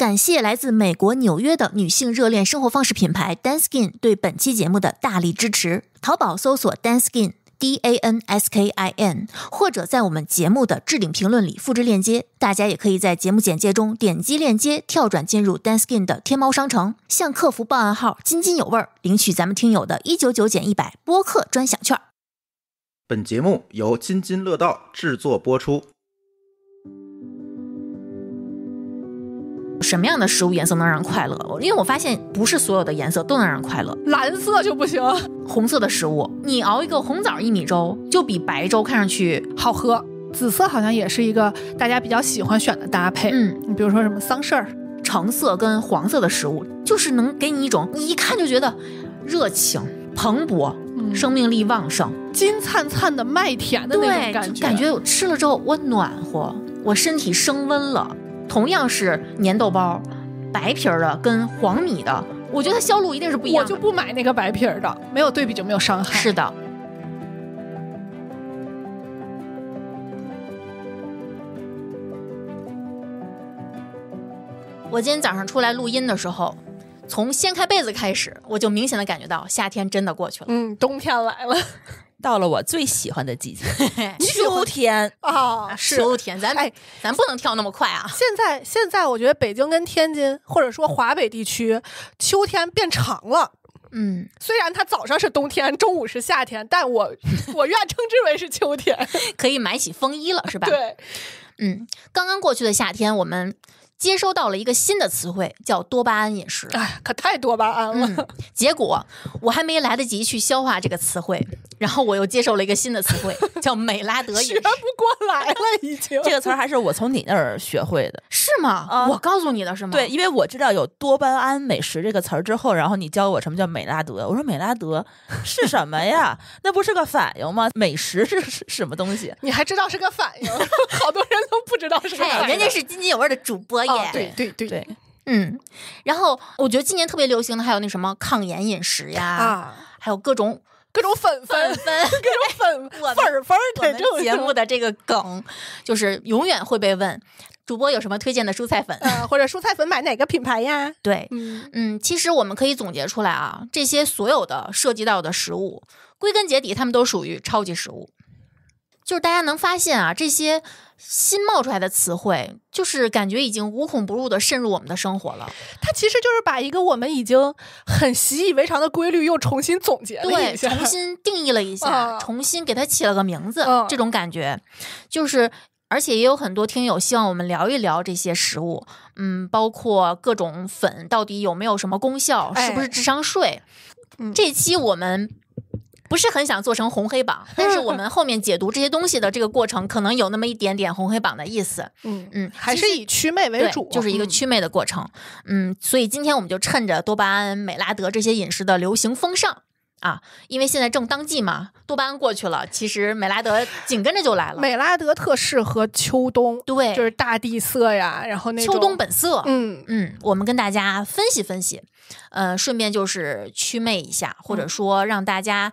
感谢来自美国纽约的女性热恋生活方式品牌 d a n s k i n 对本期节目的大力支持。淘宝搜索 d a n s k i n d A N S K I N，或者在我们节目的置顶评论里复制链接，大家也可以在节目简介中点击链接跳转进入 d a n s k i n 的天猫商城，向客服报暗号“津津有味儿”，领取咱们听友的199减100播客专享券。本节目由津津乐道制作播出。什么样的食物颜色能让人快乐？因为我发现不是所有的颜色都能让人快乐，蓝色就不行。红色的食物，你熬一个红枣薏米粥，就比白粥看上去好喝。紫色好像也是一个大家比较喜欢选的搭配。嗯，你比如说什么桑葚儿，橙色跟黄色的食物，就是能给你一种你一看就觉得热情、蓬勃、生命力旺盛、金灿灿的麦田的那种感觉。感觉我吃了之后，我暖和，我身体升温了。同样是粘豆包，白皮儿的跟黄米的，我觉得它销路一定是不一样。我就不买那个白皮儿的，没有对比就没有伤害。是的。我今天早上出来录音的时候，从掀开被子开始，我就明显的感觉到夏天真的过去了。嗯，冬天来了。到了我最喜欢的季节，秋天啊，秋天，咱哎，咱不能跳那么快啊！现在现在，我觉得北京跟天津，或者说华北地区，秋天变长了。嗯，虽然它早上是冬天，中午是夏天，但我我愿称之为是秋天，可以买起风衣了，是吧？对，嗯，刚刚过去的夏天，我们。接收到了一个新的词汇，叫多巴胺饮食。哎，可太多巴胺了。结果我还没来得及去消化这个词汇，然后我又接受了一个新的词汇，叫美拉德。饮学不过来了，已经。这个词儿还是我从你那儿学会的，是吗？我告诉你的是吗？对，因为我知道有多巴胺美食这个词儿之后，然后你教我什么叫美拉德。我说美拉德是什么呀？那不是个反应吗？美食是是什么东西？你还知道是个反应，好多人都不知道是啥。哎，人家是津津有味的主播。对对对对，嗯，然后我觉得今年特别流行的还有那什么抗炎饮食呀，还有各种各种粉粉粉，各种粉粉粉。粉们节目的这个梗就是永远会被问：主播有什么推荐的蔬菜粉 或者蔬菜粉买哪个品牌呀？对，嗯嗯，其实我们可以总结出来啊，这些所有的涉及到的食物，归根结底，他们都属于超级食物。就是大家能发现啊，这些。新冒出来的词汇，就是感觉已经无孔不入的渗入我们的生活了。它其实就是把一个我们已经很习以为常的规律，又重新总结了一下，重新定义了一下，重新给它起了个名字。这种感觉，就是而且也有很多听友希望我们聊一聊这些食物，嗯，包括各种粉到底有没有什么功效，是不是智商税？这期我们。不是很想做成红黑榜，但是我们 后面解读这些东西的这个过程，可能有那么一点点红黑榜的意思。嗯嗯，还是以祛魅为主，就是一个祛魅的过程。嗯，所以今天我们就趁着多巴胺、美拉德这些饮食的流行风尚啊，因为现在正当季嘛，多巴胺过去了，其实美拉德紧跟着就来了。美拉德特适合秋冬，对，就是大地色呀，然后那秋冬本色。嗯嗯，我们跟大家分析分析，呃，顺便就是祛魅一下，或者说让大家。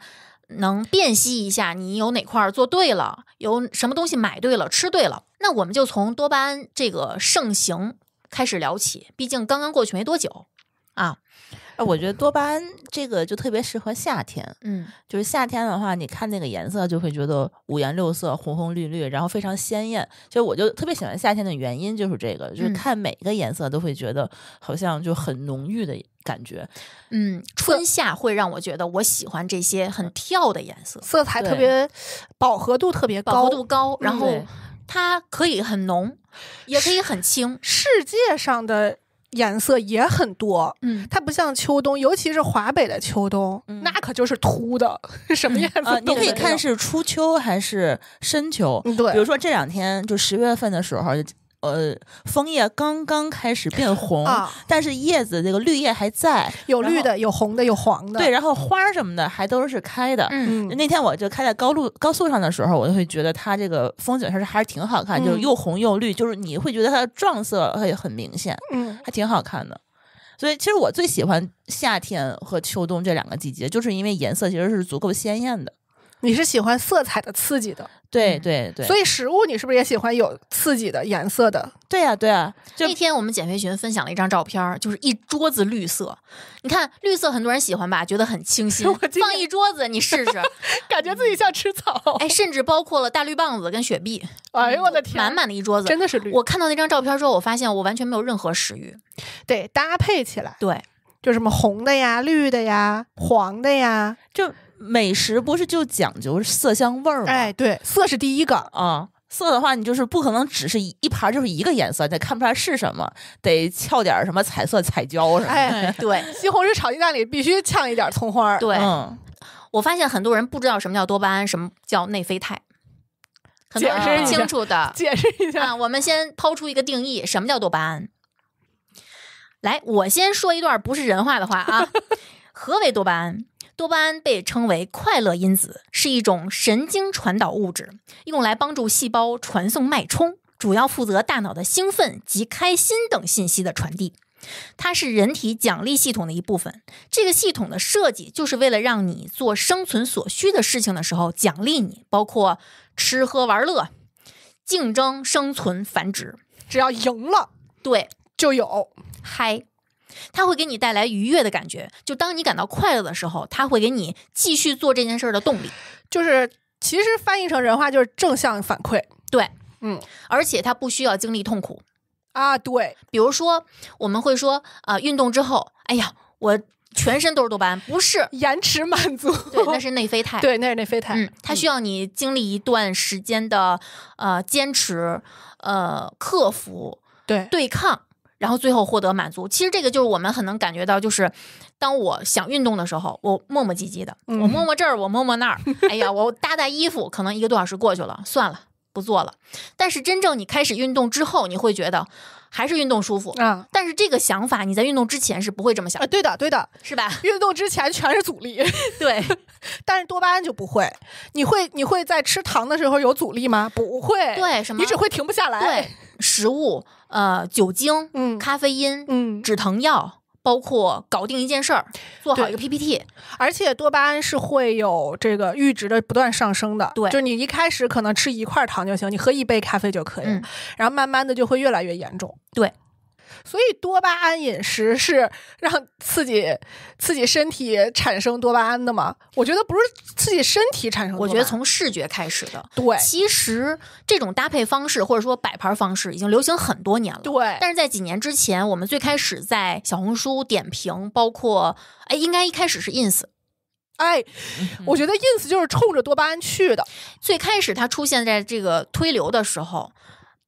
能辨析一下，你有哪块做对了，有什么东西买对了，吃对了？那我们就从多巴胺这个盛行开始聊起，毕竟刚刚过去没多久啊。我觉得多巴胺这个就特别适合夏天，嗯，就是夏天的话，你看那个颜色就会觉得五颜六色，红红绿绿，然后非常鲜艳。就我就特别喜欢夏天的原因就是这个，就是看每个颜色都会觉得好像就很浓郁的。感觉，嗯，春夏会让我觉得我喜欢这些很跳的颜色，色彩特别饱和度特别高，饱和度高，然后它可以很浓，也可以很轻。世界上的颜色也很多，嗯，它不像秋冬，尤其是华北的秋冬，那可就是秃的 什么颜色？你可以看是初秋还是深秋，对，比如说这两天就十月份的时候。呃，枫叶刚刚开始变红，但是叶子这个绿叶还在，有绿的，有红的，有黄的。对，然后花什么的还都是开的。嗯，那天我就开在高路高速上的时候，我就会觉得它这个风景还是还是挺好看，就是又红又绿，就是你会觉得它的撞色也很明显，嗯，还挺好看的。所以其实我最喜欢夏天和秋冬这两个季节，就是因为颜色其实是足够鲜艳的。你是喜欢色彩的刺激的，对对对，所以食物你是不是也喜欢有刺激的颜色的？对啊对啊，那天我们减肥群分享了一张照片，就是一桌子绿色。你看绿色，很多人喜欢吧，觉得很清新。放一桌子你试试，感觉自己像吃草。哎，甚至包括了大绿棒子跟雪碧。哎呦我的天，满满的一桌子真的是绿。我看到那张照片之后，我发现我完全没有任何食欲。对，搭配起来，对，就什么红的呀、绿的呀、黄的呀，就。美食不是就讲究色香味儿吗？哎，对，色是第一个啊。色的话，你就是不可能只是一一盘就是一个颜色，你得看不出来是什么，得翘点什么彩色彩椒什么。哎，对，西红柿炒鸡蛋里必须呛一点葱花。对，嗯，我发现很多人不知道什么叫多巴胺，什么叫内啡肽。解释清楚的，解释一下啊。我们先抛出一个定义，什么叫多巴胺？来，我先说一段不是人话的话啊。何为多巴胺？多巴胺被称为快乐因子，是一种神经传导物质，用来帮助细胞传送脉冲，主要负责大脑的兴奋及开心等信息的传递。它是人体奖励系统的一部分。这个系统的设计就是为了让你做生存所需的事情的时候奖励你，包括吃喝玩乐、竞争、生存、繁殖。只要赢了，对，就有嗨。它会给你带来愉悦的感觉，就当你感到快乐的时候，它会给你继续做这件事的动力。就是，其实翻译成人话就是正向反馈。对，嗯，而且它不需要经历痛苦啊。对，比如说我们会说，啊，运动之后，哎呀，我全身都是多巴胺，不是 延迟满足，对，那是内啡肽，对，那是内啡肽。嗯，它需要你经历一段时间的呃坚持，呃克服，对，对抗。然后最后获得满足，其实这个就是我们很能感觉到，就是当我想运动的时候，我磨磨唧唧的，我摸摸这儿，我摸摸那儿，哎呀，我搭搭衣服，可能一个多小时过去了，算了，不做了。但是真正你开始运动之后，你会觉得还是运动舒服嗯，但是这个想法你在运动之前是不会这么想啊，对的，对的，是吧？运动之前全是阻力，对。但是多巴胺就不会，你会你会在吃糖的时候有阻力吗？不会，对什么？你只会停不下来，对食物。呃，酒精，嗯，咖啡因，嗯，止疼药，包括搞定一件事儿，做好一个 PPT，而且多巴胺是会有这个阈值的不断上升的，对，就是你一开始可能吃一块糖就行，你喝一杯咖啡就可以，然后慢慢的就会越来越严重，对。所以多巴胺饮食是让自己自己身体产生多巴胺的吗？我觉得不是自己身体产生，我觉得从视觉开始的。对，其实这种搭配方式或者说摆盘方式已经流行很多年了。对，但是在几年之前，我们最开始在小红书点评，包括哎，应该一开始是 ins。哎，我觉得 ins 就是冲着多巴胺去的。最开始它出现在这个推流的时候。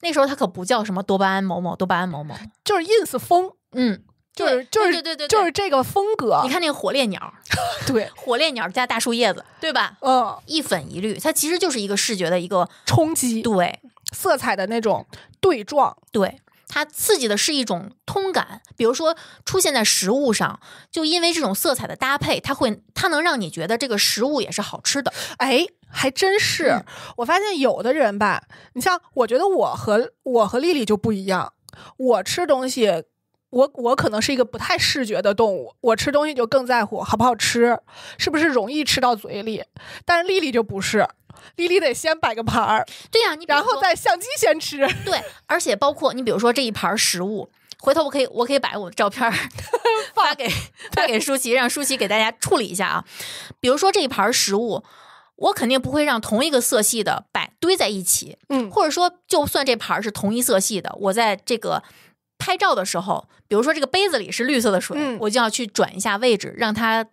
那时候他可不叫什么多巴胺某某多巴胺某某，就是 ins 风，嗯，就是就是对对对，就是这个风格。你看那个火烈鸟，对，火烈鸟加大树叶子，对吧？嗯，一粉一绿，它其实就是一个视觉的一个冲击，对，色彩的那种对撞，对。它刺激的是一种通感，比如说出现在食物上，就因为这种色彩的搭配，它会它能让你觉得这个食物也是好吃的。哎，还真是，我发现有的人吧，你像我觉得我和我和丽丽就不一样，我吃东西，我我可能是一个不太视觉的动物，我吃东西就更在乎好不好吃，是不是容易吃到嘴里，但是丽丽就不是。丽丽得先摆个盘儿，对呀，你然后再相机先吃，对，而且包括你比如说这一盘食物，回头我可以我可以把我的照片 发给发给舒淇，让舒淇给大家处理一下啊。比如说这一盘食物，我肯定不会让同一个色系的摆堆在一起，嗯，或者说就算这盘是同一色系的，我在这个拍照的时候，比如说这个杯子里是绿色的水，我就要去转一下位置，让它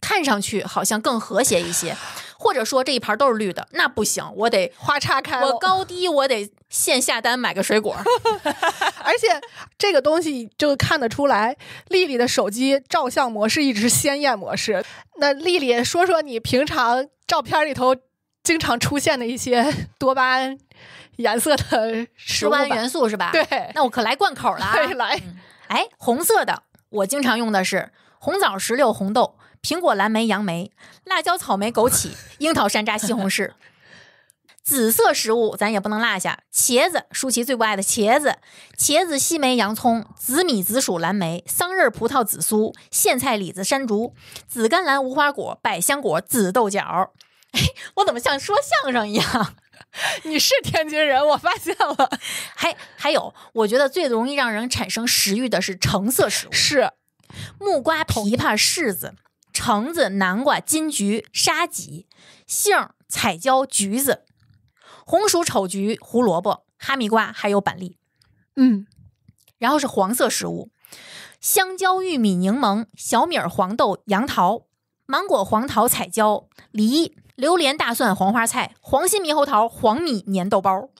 看上去好像更和谐一些。或者说这一盘都是绿的，那不行，我得花叉开。我 高低我得线下单买个水果。而且这个东西就看得出来，丽丽的手机照相模式一直鲜艳模式。那丽丽说说你平常照片里头经常出现的一些 多巴胺颜色的多巴胺元素是吧？对，那我可来灌口了，来。哎，红色的，我经常用的是红枣、石榴、红豆。苹果、蓝莓、杨梅、辣椒、草莓、枸杞、樱桃、山楂、西红柿。紫色食物咱也不能落下，茄子，舒淇最不爱的茄子，茄子、西梅、洋葱、紫米、紫薯、蓝莓、桑葚、葡萄、紫苏、苋菜、李子、山竹、紫甘蓝、无花果、百香果、紫豆角。哎，我怎么像说相声一样？你是天津人，我发现了。还还有，我觉得最容易让人产生食欲的是橙色食物，是木瓜、枇杷、柿子。橙子、南瓜、金桔、沙棘、杏、彩椒、橘子、红薯、丑橘、胡萝卜、哈密瓜，还有板栗。嗯，然后是黄色食物：香蕉、玉米、柠檬、小米、黄豆、杨桃、芒果、黄桃、彩椒、梨、榴莲、大蒜、黄花菜、黄心猕猴桃、黄米、粘豆包，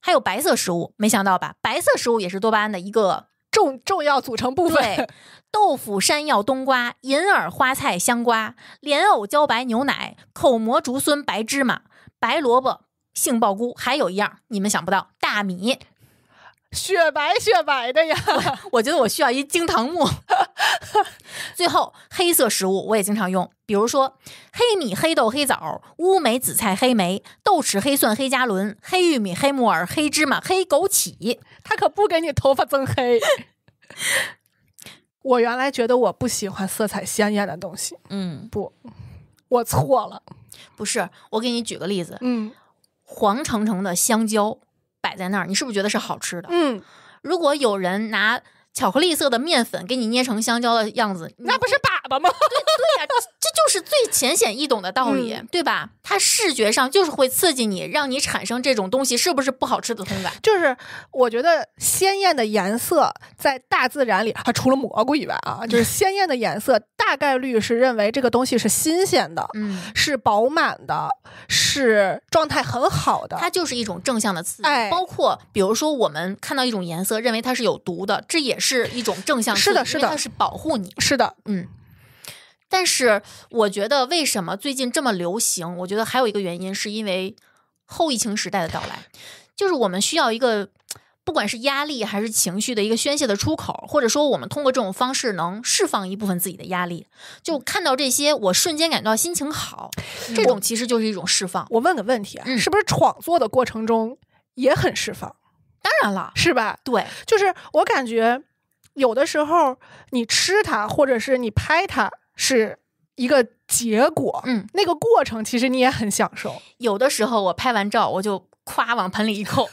还有白色食物。没想到吧？白色食物也是多巴胺的一个。重重要组成部分：豆腐、山药、冬瓜、银耳、花菜、香瓜、莲藕、茭白、牛奶、口蘑、竹荪、白芝麻、白萝卜、杏鲍菇，还有一样你们想不到，大米。雪白雪白的呀，我觉得我需要一惊堂木。最后，黑色食物我也经常用，比如说黑米、黑豆、黑枣、乌梅、紫菜、黑莓、豆豉、黑蒜、黑加仑、黑玉米、黑木耳、黑芝麻、黑枸杞。它可不给你头发增黑。我原来觉得我不喜欢色彩鲜艳的东西。嗯，不，我错了。不是，我给你举个例子。嗯，黄澄澄的香蕉。摆在那儿，你是不是觉得是好吃的？嗯，如果有人拿。巧克力色的面粉给你捏成香蕉的样子，那不是粑粑吗？对呀，这就是最浅显易懂的道理，对吧？它视觉上就是会刺激你，让你产生这种东西是不是不好吃的通感。就是我觉得鲜艳的颜色在大自然里，它除了蘑菇以外啊，就是 鲜艳的颜色大概率是认为这个东西是新鲜的，是饱满的，是状态很好的。它就是一种正向的刺激。包括比如说我们看到一种颜色，认为它是有毒的，这也是。是一种正向，是的，是的，是保护你，是的，嗯。但是我觉得，为什么最近这么流行？我觉得还有一个原因，是因为后疫情时代的到来，就是我们需要一个，不管是压力还是情绪的一个宣泄的出口，或者说我们通过这种方式能释放一部分自己的压力。就看到这些，我瞬间感到心情好，这种其实就是一种释放。我问个问题啊，是不是创作的过程中也很释放？当然了，是吧？对，就是我感觉。有的时候，你吃它，或者是你拍它，是一个结果。嗯，那个过程其实你也很享受。有的时候我拍完照，我就夸往盆里一扣，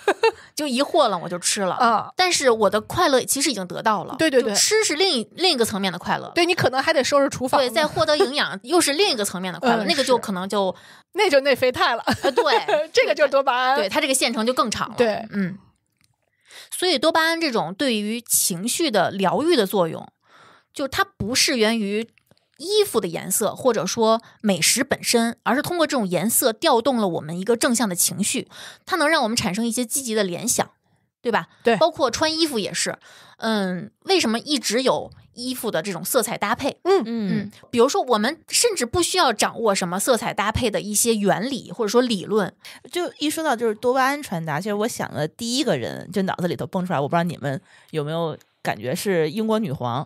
就一惑了，我就吃了。啊！但是我的快乐其实已经得到了。对对对，吃是另一另一个层面的快乐。对你可能还得收拾厨房。对，在获得营养又是另一个层面的快乐，那个就可能就那就内啡肽了。对，这个就多巴胺。对它这个线程就更长了。对，嗯。所以，多巴胺这种对于情绪的疗愈的作用，就它不是源于衣服的颜色，或者说美食本身，而是通过这种颜色调动了我们一个正向的情绪，它能让我们产生一些积极的联想。对吧？对，包括穿衣服也是，嗯，为什么一直有衣服的这种色彩搭配？嗯嗯嗯，比如说我们甚至不需要掌握什么色彩搭配的一些原理或者说理论，就一说到就是多巴胺传达。其实我想的第一个人就脑子里头蹦出来，我不知道你们有没有感觉是英国女皇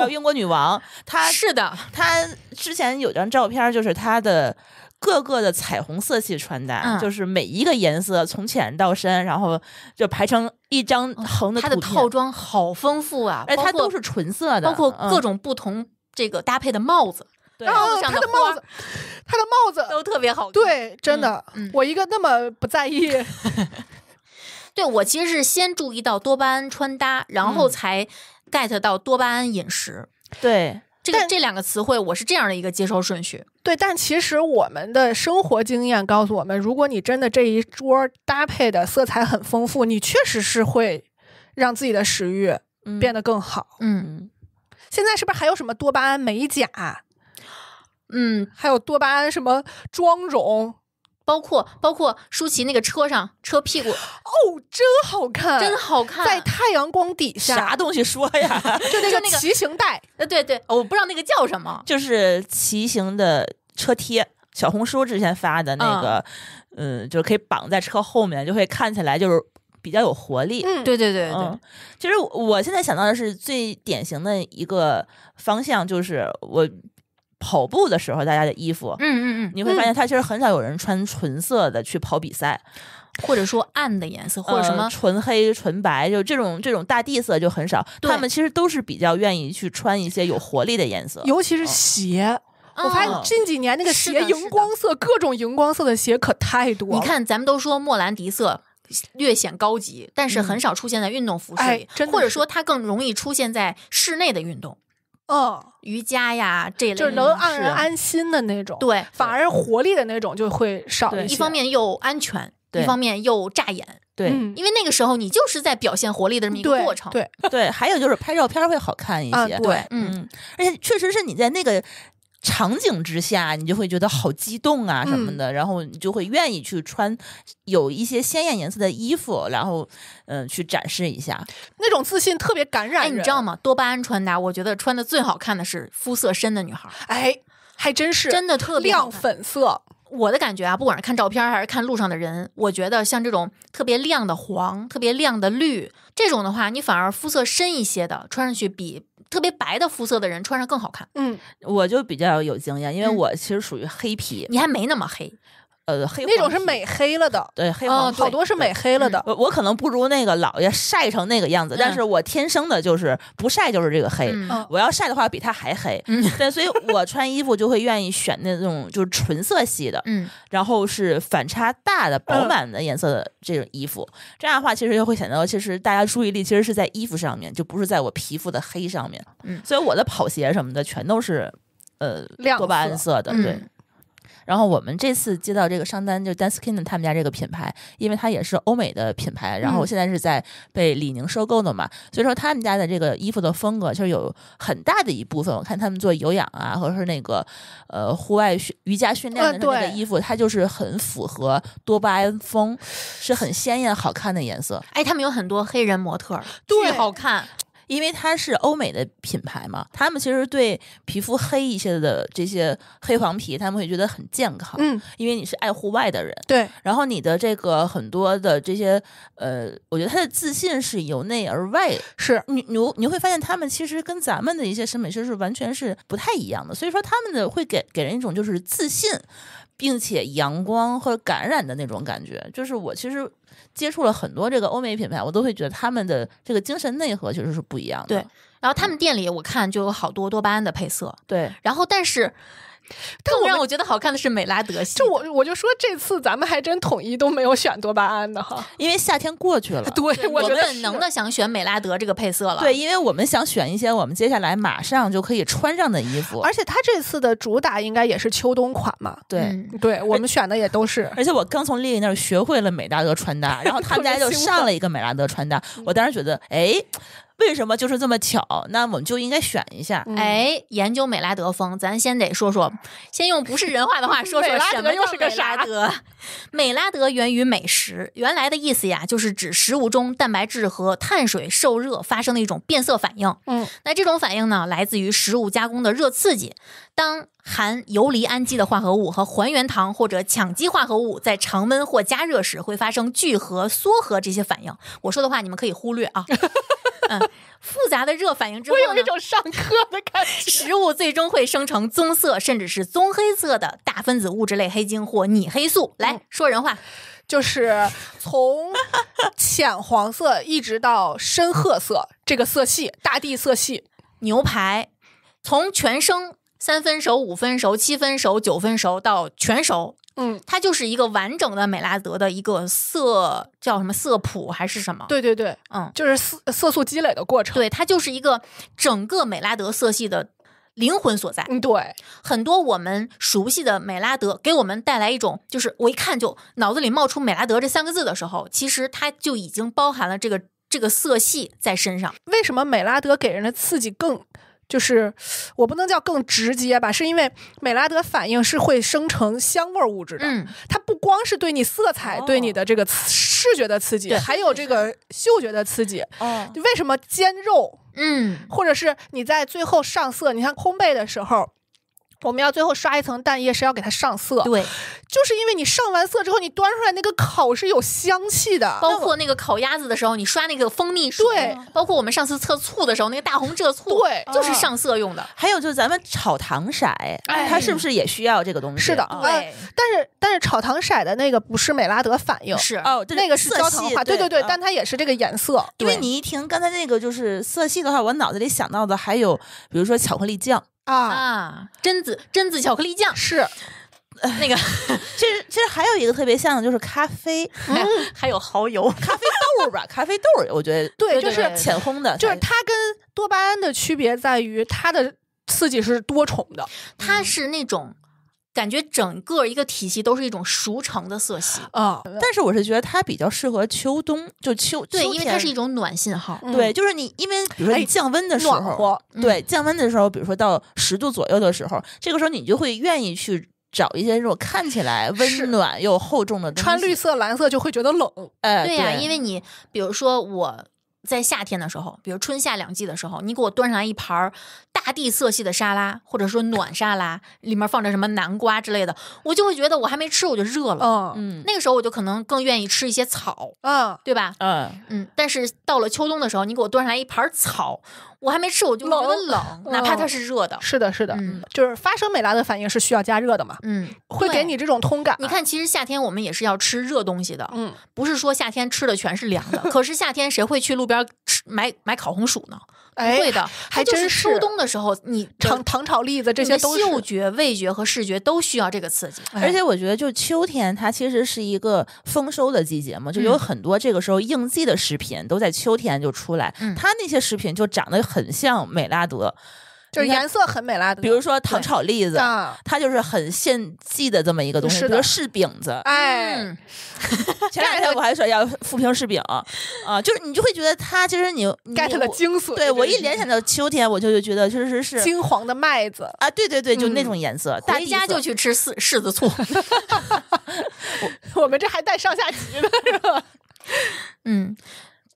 哦，英国女王，她是的，她之前有张照片就是她的。各个的彩虹色系穿搭，就是每一个颜色从浅到深，然后就排成一张横的。它的套装好丰富啊！哎，它都是纯色的，包括各种不同这个搭配的帽子。然后他的帽子，他的帽子都特别好。看。对，真的。嗯，我一个那么不在意。对，我其实是先注意到多巴胺穿搭，然后才 get 到多巴胺饮食。对。这但这两个词汇，我是这样的一个接收顺序。对，但其实我们的生活经验告诉我们，如果你真的这一桌搭配的色彩很丰富，你确实是会让自己的食欲变得更好。嗯，现在是不是还有什么多巴胺美甲？嗯，还有多巴胺什么妆容？包括包括舒淇那个车上车屁股哦，真好看，真好看，在太阳光底下啥东西说呀？就那个那个骑行带，呃，对对，我不知道那个叫什么，就是骑行的车贴，小红书之前发的那个，嗯，就是可以绑在车后面，就会看起来就是比较有活力。嗯，对对对对，其实我现在想到的是最典型的一个方向，就是我。跑步的时候，大家的衣服，嗯嗯嗯，你会发现，它其实很少有人穿纯色的去跑比赛，或者说暗的颜色，或者什么纯黑、纯白，就这种这种大地色就很少。他们其实都是比较愿意去穿一些有活力的颜色，尤其是鞋。我发现近几年那个鞋荧光色，各种荧光色的鞋可太多。了。你看，咱们都说莫兰迪色略显高级，但是很少出现在运动服饰里，或者说它更容易出现在室内的运动。哦，瑜伽呀这类，就是能让人安心的那种，对，反而活力的那种就会少。一方面又安全，一方面又扎眼，对，因为那个时候你就是在表现活力的这么一个过程，对对。还有就是拍照片会好看一些，对，嗯，而且确实是你在那个。场景之下，你就会觉得好激动啊什么的，然后你就会愿意去穿有一些鲜艳颜色的衣服，然后嗯，去展示一下那种自信，特别感染人。你知道吗？多巴胺穿搭，我觉得穿的最好看的是肤色深的女孩。哎，还真是真的特别亮粉色。我的感觉啊，不管是看照片还是看路上的人，我觉得像这种特别亮的黄、特别亮的绿，这种的话，你反而肤色深一些的穿上去比。特别白的肤色的人穿上更好看。嗯，我就比较有经验，因为我其实属于黑皮。你还没那么黑。呃，黑那种是美黑了的，对，黑黄好多是美黑了的。我我可能不如那个老爷晒成那个样子，但是我天生的就是不晒就是这个黑。我要晒的话，比他还黑。对，所以我穿衣服就会愿意选那种就是纯色系的，嗯，然后是反差大的、饱满的颜色的这种衣服。这样的话，其实就会显得其实大家注意力其实是在衣服上面，就不是在我皮肤的黑上面。嗯，所以我的跑鞋什么的全都是呃亮色的，对。然后我们这次接到这个商单，就 Danskin 他们家这个品牌，因为它也是欧美的品牌，然后现在是在被李宁收购的嘛，所以说他们家的这个衣服的风格，就是有很大的一部分，我看他们做有氧啊，或者是那个呃户外训瑜伽训练的那个衣服，它就是很符合多巴胺风，是很鲜艳好看的颜色。哎，他们有很多黑人模特，对，好看。因为它是欧美的品牌嘛，他们其实对皮肤黑一些的这些黑黄皮，他们会觉得很健康。嗯，因为你是爱户外的人，对。然后你的这个很多的这些，呃，我觉得他的自信是由内而外。是你你你会发现，他们其实跟咱们的一些审美趋是完全是不太一样的。所以说，他们的会给给人一种就是自信，并且阳光和感染的那种感觉。就是我其实。接触了很多这个欧美品牌，我都会觉得他们的这个精神内核确实是不一样的。对，然后他们店里我看就有好多多巴胺的配色，对，然后但是。但让我觉得好看的是美拉德系，就我我就说这次咱们还真统一都没有选多巴胺哈，因为夏天过去了。对我本能的想选美拉德这个配色了，对，因为我们想选一些我们接下来马上就可以穿上的衣服，而且他这次的主打应该也是秋冬款嘛。对，对我们选的也都是，而且我刚从丽丽那儿学会了美拉德穿搭，然后他们家就上了一个美拉德穿搭，我当时觉得，哎。为什么就是这么巧？那我们就应该选一下。哎，研究美拉德风，咱先得说说。先用不是人话的话说说，什么又是个啥德？美拉德源于美食，原来的意思呀，就是指食物中蛋白质和碳水受热发生的一种变色反应。嗯，那这种反应呢，来自于食物加工的热刺激。当含游离氨基的化合物和还原糖或者羟基化合物在常温或加热时，会发生聚合、缩合这些反应。我说的话你们可以忽略啊。复杂的热反应之后，我有一种上课的感觉。食物最终会生成棕色，甚至是棕黑色的大分子物质类黑晶或拟黑素。来说人话，就是从浅黄色一直到深褐色这个色系，大地色系。牛排从全生、三分熟、五分熟、七分熟、九分熟到全熟。嗯，它就是一个完整的美拉德的一个色，叫什么色谱还是什么？对对对，嗯，就是色色素积累的过程。对，它就是一个整个美拉德色系的灵魂所在。嗯，对，很多我们熟悉的美拉德，给我们带来一种，就是我一看就脑子里冒出美拉德这三个字的时候，其实它就已经包含了这个这个色系在身上。为什么美拉德给人的刺激更？就是我不能叫更直接吧，是因为美拉德反应是会生成香味物质的，它不光是对你色彩、对你的这个视觉的刺激，还有这个嗅觉的刺激。哦，就为什么煎肉，嗯，或者是你在最后上色，你看烘焙的时候。我们要最后刷一层蛋液，是要给它上色。对，就是因为你上完色之后，你端出来那个烤是有香气的。包括那个烤鸭子的时候，你刷那个蜂蜜。对，包括我们上次测醋的时候，那个大红浙醋，对，就是上色用的。还有就是咱们炒糖色，哎，它是不是也需要这个东西？是的，对。但是但是炒糖色的那个不是美拉德反应，是哦，那个是焦糖化。对对对，但它也是这个颜色。因为你一听刚才那个就是色系的话，我脑子里想到的还有比如说巧克力酱。啊，榛子榛子巧克力酱是那个，其实其实还有一个特别像的就是咖啡，还有蚝油咖啡豆吧，咖啡豆我觉得对，就是浅烘的，就是它跟多巴胺的区别在于它的刺激是多重的，它是那种。感觉整个一个体系都是一种熟成的色系啊，但是我是觉得它比较适合秋冬，就秋对，因为它是一种暖信号。对，就是你，因为比如说降温的时候，对，降温的时候，比如说到十度左右的时候，这个时候你就会愿意去找一些这种看起来温暖又厚重的。穿绿色、蓝色就会觉得冷，哎，对呀，因为你比如说我。在夏天的时候，比如春夏两季的时候，你给我端上来一盘大地色系的沙拉，或者说暖沙拉，里面放着什么南瓜之类的，我就会觉得我还没吃我就热了。嗯嗯，那个时候我就可能更愿意吃一些草，嗯，对吧？嗯嗯，但是到了秋冬的时候，你给我端上来一盘草。我还没吃，我就觉得冷，哪怕它是热的。是的，是的，就是发生美拉的反应是需要加热的嘛。嗯，会给你这种通感。你看，其实夏天我们也是要吃热东西的。嗯，不是说夏天吃的全是凉的。可是夏天谁会去路边吃买买烤红薯呢？不会的，还真是。秋冬的时候，你尝糖炒栗子，这些都嗅觉、味觉和视觉都需要这个刺激。而且我觉得，就秋天，它其实是一个丰收的季节嘛，就有很多这个时候应季的食品都在秋天就出来。它那些食品就长得很像美拉德。就是颜色很美啦，比如说糖炒栗子，它就是很献祭的这么一个东西，比如柿饼子，哎，前两天我还说要富平柿饼，啊，就是你就会觉得它其实你你对我一联想到秋天，我就就觉得确实是金黄的麦子啊，对对对，就那种颜色，回家就去吃柿柿子醋，我们这还带上下级的，嗯。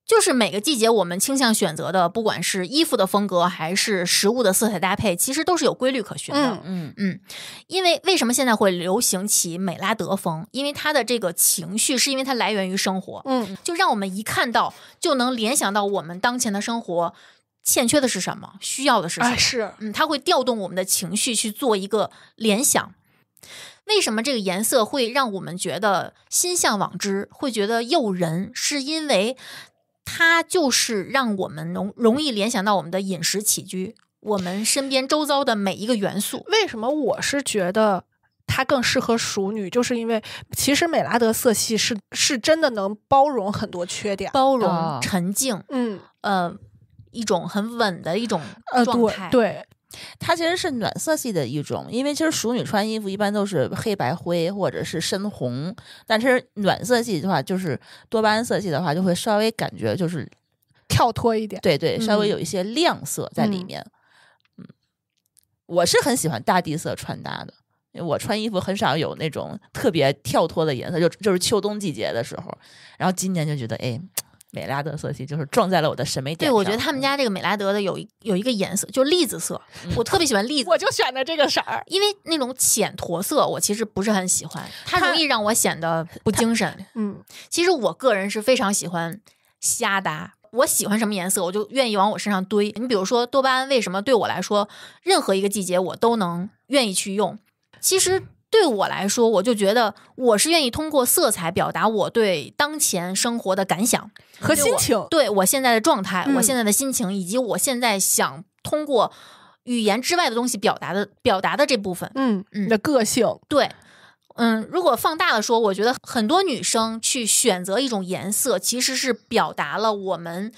就是每个季节，我们倾向选择的，不管是衣服的风格，还是食物的色彩搭配，其实都是有规律可循的。嗯嗯因为为什么现在会流行起美拉德风？因为它的这个情绪，是因为它来源于生活。嗯，就让我们一看到，就能联想到我们当前的生活欠缺的是什么，需要的是什么。是，嗯，它会调动我们的情绪去做一个联想。为什么这个颜色会让我们觉得心向往之，会觉得诱人？是因为它就是让我们容容易联想到我们的饮食起居，我们身边周遭的每一个元素。为什么我是觉得它更适合熟女？就是因为其实美拉德色系是是真的能包容很多缺点，包容沉静，嗯呃一种很稳的一种状态。对。它其实是暖色系的一种，因为其实熟女穿衣服一般都是黑白灰或者是深红，但是暖色系的话，就是多巴胺色系的话，就会稍微感觉就是跳脱一点。对对，稍微有一些亮色在里面。嗯，我是很喜欢大地色穿搭的，因为我穿衣服很少有那种特别跳脱的颜色，就就是秋冬季节的时候，然后今年就觉得哎。美拉德色系就是撞在了我的审美点对，我觉得他们家这个美拉德的有一有一个颜色，就是栗子色，我特别喜欢栗子。我就选的这个色儿，因为那种浅驼色我其实不是很喜欢，它容易让我显得不精神。嗯，其实我个人是非常喜欢瞎搭，我喜欢什么颜色我就愿意往我身上堆。你比如说多巴胺，为什么对我来说任何一个季节我都能愿意去用？其实。对我来说，我就觉得我是愿意通过色彩表达我对当前生活的感想和心情，对我现在的状态，我现在的心情，以及我现在想通过语言之外的东西表达的表达的这部分，嗯嗯，的个性，对，嗯，如果放大了说，我觉得很多女生去选择一种颜色，其实是表达了我们。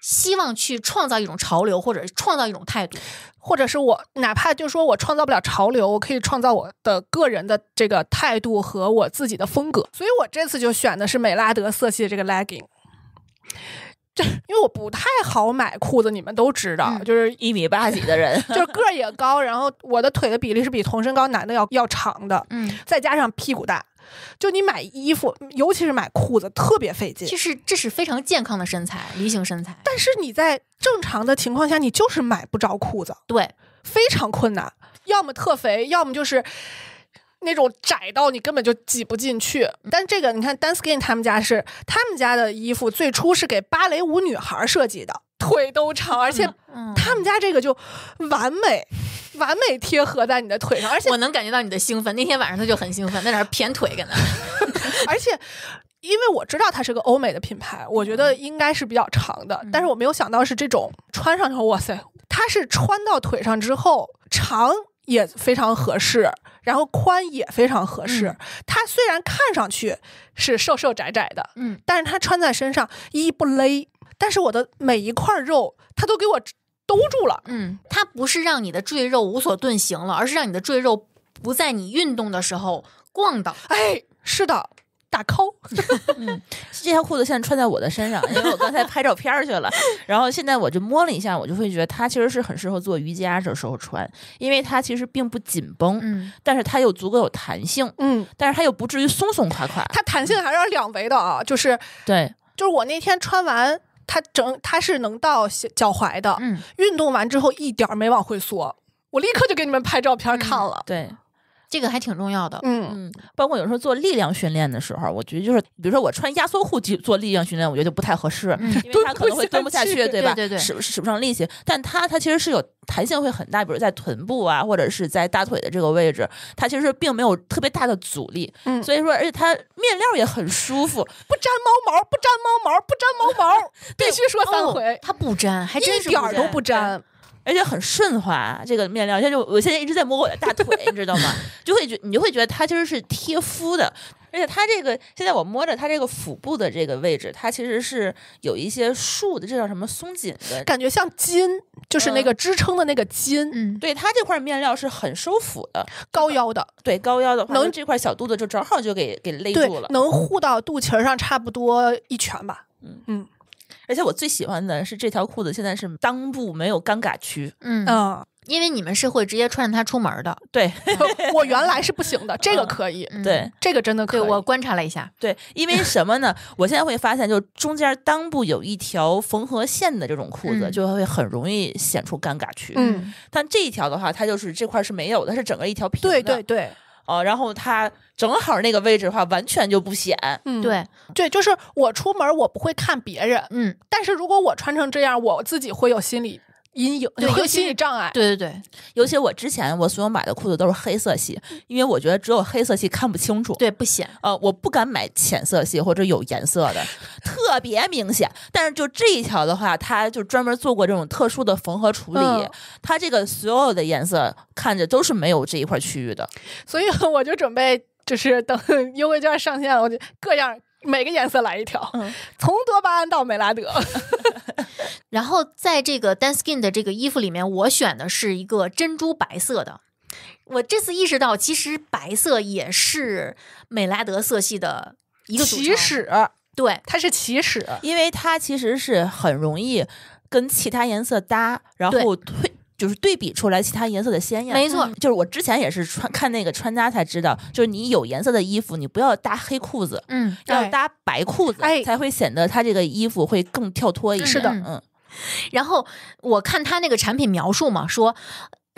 希望去创造一种潮流，或者创造一种态度，或者是我哪怕就说我创造不了潮流，我可以创造我的个人的这个态度和我自己的风格。所以我这次就选的是美拉德色系的这个 legging，这因为我不太好买裤子，你们都知道，就是一米八几的人，就是个儿也高，然后我的腿的比例是比同身高男的要要长的，嗯，再加上屁股大。就你买衣服，尤其是买裤子，特别费劲。其实这是非常健康的身材，梨形身材。但是你在正常的情况下，你就是买不着裤子，对，非常困难。要么特肥，要么就是那种窄到你根本就挤不进去。但这个你看，Dance k i n 他们家是，他们家的衣服最初是给芭蕾舞女孩设计的，腿都长，而且他们家这个就完美。完美贴合在你的腿上，而且我能感觉到你的兴奋。那天晚上他就很兴奋，在那儿偏腿跟他，而且因为我知道它是个欧美的品牌，我觉得应该是比较长的，但是我没有想到是这种穿上之后，哇塞，它是穿到腿上之后长也非常合适，然后宽也非常合适。它虽然看上去是瘦瘦窄窄的，嗯，但是它穿在身上一不勒，但是我的每一块肉它都给我。兜住了，嗯，它不是让你的赘肉无所遁形了，而是让你的赘肉不在你运动的时候逛荡。哎，是的，大抠，嗯，这条裤子现在穿在我的身上，因为我刚才拍照片去了，然后现在我就摸了一下，我就会觉得它其实是很适合做瑜伽的时候穿，因为它其实并不紧绷，嗯，但是它又足够有弹性，嗯，但是它又不至于松松垮垮。它弹性还是两维的啊，就是对，就是我那天穿完。它整它是能到脚脚踝的，运动完之后一点没往回缩，我立刻就给你们拍照片看了。对。这个还挺重要的，嗯，包括有时候做力量训练的时候，我觉得就是，比如说我穿压缩裤去做力量训练，我觉得就不太合适，因为它可能会蹲不下去，对吧？对对使使不上力气，但它它其实是有弹性，会很大，比如在臀部啊，或者是在大腿的这个位置，它其实并没有特别大的阻力。嗯，所以说，而且它面料也很舒服，不粘毛毛，不粘毛毛，不粘毛毛，必须说三回，它不粘，还真一点儿都不粘。而且很顺滑，这个面料，它就我现在一直在摸我的大腿，你知道吗？就会觉你就会觉得它其实是贴肤的，而且它这个现在我摸着它这个腹部的这个位置，它其实是有一些竖的，这叫什么？松紧的，感觉像筋，就是那个支撑的那个筋。嗯，对，它这块面料是很收腹的，高腰的，对高腰的能这块小肚子就正好就给给勒住了，能护到肚脐上差不多一拳吧。嗯嗯。而且我最喜欢的是这条裤子，现在是裆部没有尴尬区。嗯，因为你们是会直接穿着它出门的。对，我原来是不行的，这个可以。对，这个真的可以。我观察了一下，对，因为什么呢？我现在会发现，就中间裆部有一条缝合线的这种裤子，就会很容易显出尴尬区。嗯，但这一条的话，它就是这块是没有的，是整个一条平的。对对对。然后它正好那个位置的话，完全就不显。嗯，对，对，就是我出门我不会看别人，嗯，但是如果我穿成这样，我自己会有心理。因有对 心理障碍，对对对，尤其我之前我所有买的裤子都是黑色系，因为我觉得只有黑色系看不清楚，对不显。呃，我不敢买浅色系或者有颜色的，特别明显。但是就这一条的话，它就专门做过这种特殊的缝合处理，它这个所有的颜色看着都是没有这一块区域的，所以我就准备就是等 优惠券上线了，我就各样。每个颜色来一条，从多巴胺到美拉德。然后在这个 Danskin 的这个衣服里面，我选的是一个珍珠白色的。我这次意识到，其实白色也是美拉德色系的一个起始，对，它是起始，因为它其实是很容易跟其他颜色搭，然后推。就是对比出来其他颜色的鲜艳，没错。就是我之前也是穿看那个穿搭才知道，就是你有颜色的衣服，你不要搭黑裤子，嗯，要搭白裤子，哎，才会显得它这个衣服会更跳脱一些。是的，嗯。然后我看他那个产品描述嘛，说。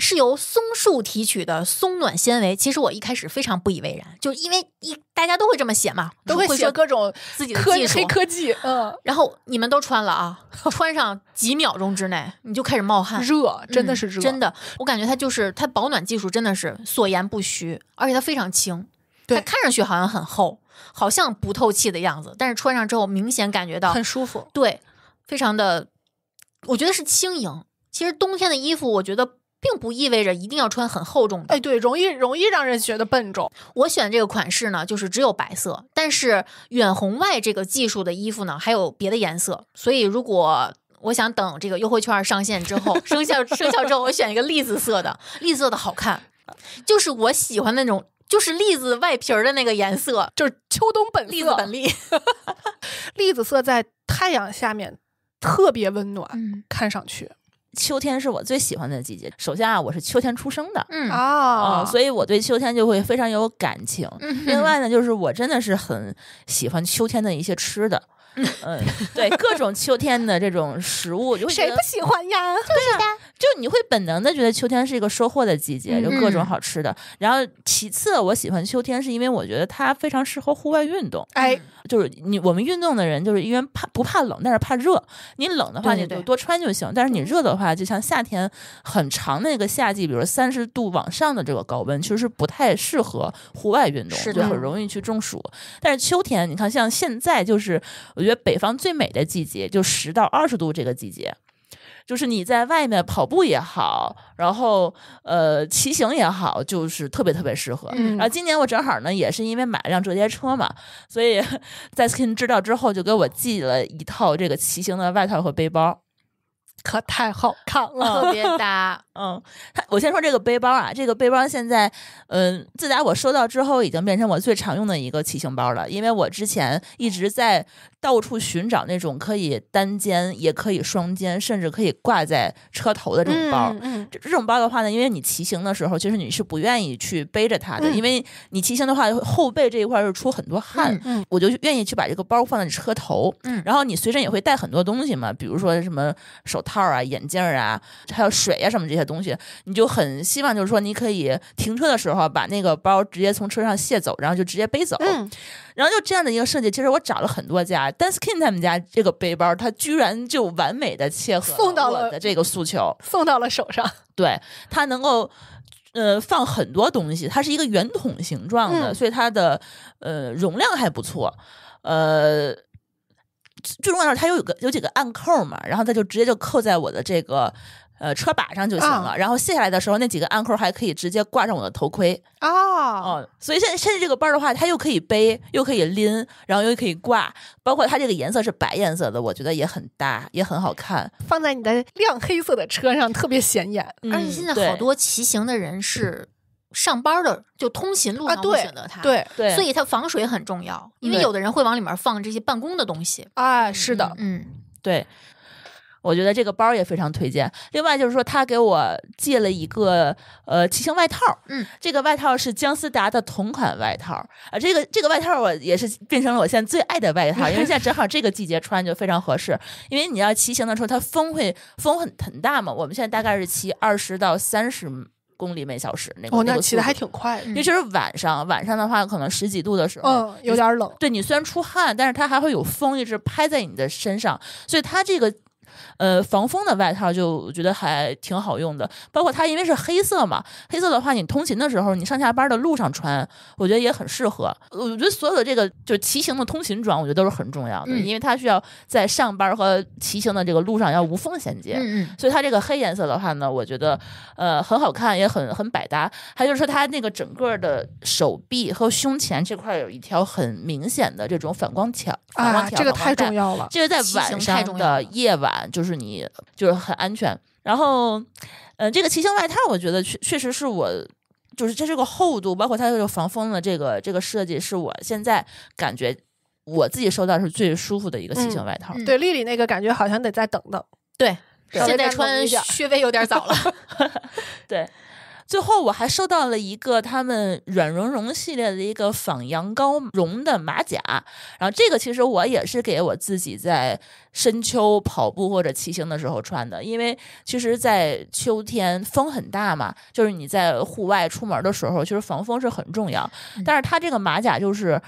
是由松树提取的松暖纤维。其实我一开始非常不以为然，就因为一大家都会这么写嘛，都会写各种自己的技术，黑科技。嗯。然后你们都穿了啊，穿上几秒钟之内你就开始冒汗，热，真的是热。真的，我感觉它就是它保暖技术真的是所言不虚，而且它非常轻，它看上去好像很厚，好像不透气的样子，但是穿上之后明显感觉到很舒服，对，非常的，我觉得是轻盈。其实冬天的衣服，我觉得。并不意味着一定要穿很厚重的，哎，对，容易容易让人觉得笨重。我选这个款式呢，就是只有白色，但是远红外这个技术的衣服呢，还有别的颜色。所以如果我想等这个优惠券上线之后 生效生效之后，我选一个栗子色的，栗子色的好看，就是我喜欢那种，就是栗子外皮的那个颜色，就是秋冬本 栗子本栗，栗子色在太阳下面特别温暖，看上去。秋天是我最喜欢的季节。首先啊，我是秋天出生的，嗯哦，所以我对秋天就会非常有感情。另外呢，就是我真的是很喜欢秋天的一些吃的。嗯，对，各种秋天的这种食物，谁不喜欢呀？对呀，就你会本能的觉得秋天是一个收获的季节，就各种好吃的。然后其次，我喜欢秋天是因为我觉得它非常适合户外运动。哎，就是你我们运动的人就是因为怕不怕冷，但是怕热。你冷的话你就多穿就行，但是你热的话，就像夏天很长那个夏季，比如三十度往上的这个高温，其实是不太适合户外运动，就很容易去中暑。但是秋天，你看像现在就是。我觉得北方最美的季节就十到二十度这个季节，就是你在外面跑步也好，然后呃骑行也好，就是特别特别适合。然后今年我正好呢，也是因为买了辆折叠车嘛，所以 在 Skin 知道之后，就给我寄了一套这个骑行的外套和背包，可太好看了，特别搭。嗯，我先说这个背包啊，这个背包现在嗯，自打我收到之后，已经变成我最常用的一个骑行包了，因为我之前一直在。到处寻找那种可以单肩，也可以双肩，甚至可以挂在车头的这种包。这这种包的话呢，因为你骑行的时候，其实你是不愿意去背着它的，因为你骑行的话，后背这一块儿出很多汗。我就愿意去把这个包放在车头。然后你随身也会带很多东西嘛，比如说什么手套啊、眼镜啊，还有水啊什么这些东西，你就很希望就是说，你可以停车的时候把那个包直接从车上卸走，然后就直接背走。然后就这样的一个设计，其实我找了很多家，d n Skin 他们家这个背包，它居然就完美的切合了我的这个诉求，送到了手上。对，它能够呃放很多东西，它是一个圆筒形状的，所以它的呃容量还不错。呃，最重要的是它有个有几个暗扣嘛，然后它就直接就扣在我的这个。呃，车把上就行了。然后卸下来的时候，那几个暗扣还可以直接挂上我的头盔。哦，所以现在现在这个包的话，它又可以背，又可以拎，然后又可以挂。包括它这个颜色是白颜色的，我觉得也很搭，也很好看。放在你的亮黑色的车上特别显眼，而且现在好多骑行的人是上班的，就通勤路上会选择它。对对，所以它防水很重要，因为有的人会往里面放这些办公的东西。啊，是的，嗯，对。我觉得这个包也非常推荐。另外就是说，他给我寄了一个呃骑行外套，嗯，这个外套是姜思达的同款外套啊。这个这个外套我也是变成了我现在最爱的外套，因为现在正好这个季节穿就非常合适。因为你要骑行的时候，它风会风很很大嘛。我们现在大概是骑二十到三十公里每小时，那个哦，那骑的还挺快。尤其是晚上，晚上的话可能十几度的时候，嗯，有点冷。对你虽然出汗，但是它还会有风一直拍在你的身上，所以它这个。呃，防风的外套就觉得还挺好用的，包括它，因为是黑色嘛，黑色的话，你通勤的时候，你上下班的路上穿，我觉得也很适合。我觉得所有的这个就是骑行的通勤装，我觉得都是很重要的，因为它需要在上班和骑行的这个路上要无缝衔接。嗯嗯。所以它这个黑颜色的话呢，我觉得呃很好看，也很很百搭。还有就是说，它那个整个的手臂和胸前这块有一条很明显的这种反光条，反光条。这个太重要了，这个在晚上的夜晚。就是你就是很安全，然后，嗯，这个骑行外套我觉得确确实是我，就是这是个厚度，包括它这个防风的这个这个设计，是我现在感觉我自己收到是最舒服的一个骑行外套。对，丽丽那个感觉好像得再等等，对，现在穿稍微有点早了 对。最后，我还收到了一个他们软绒绒系列的一个仿羊羔绒的马甲，然后这个其实我也是给我自己在深秋跑步或者骑行的时候穿的，因为其实，在秋天风很大嘛，就是你在户外出门的时候，其实防风是很重要，但是它这个马甲就是。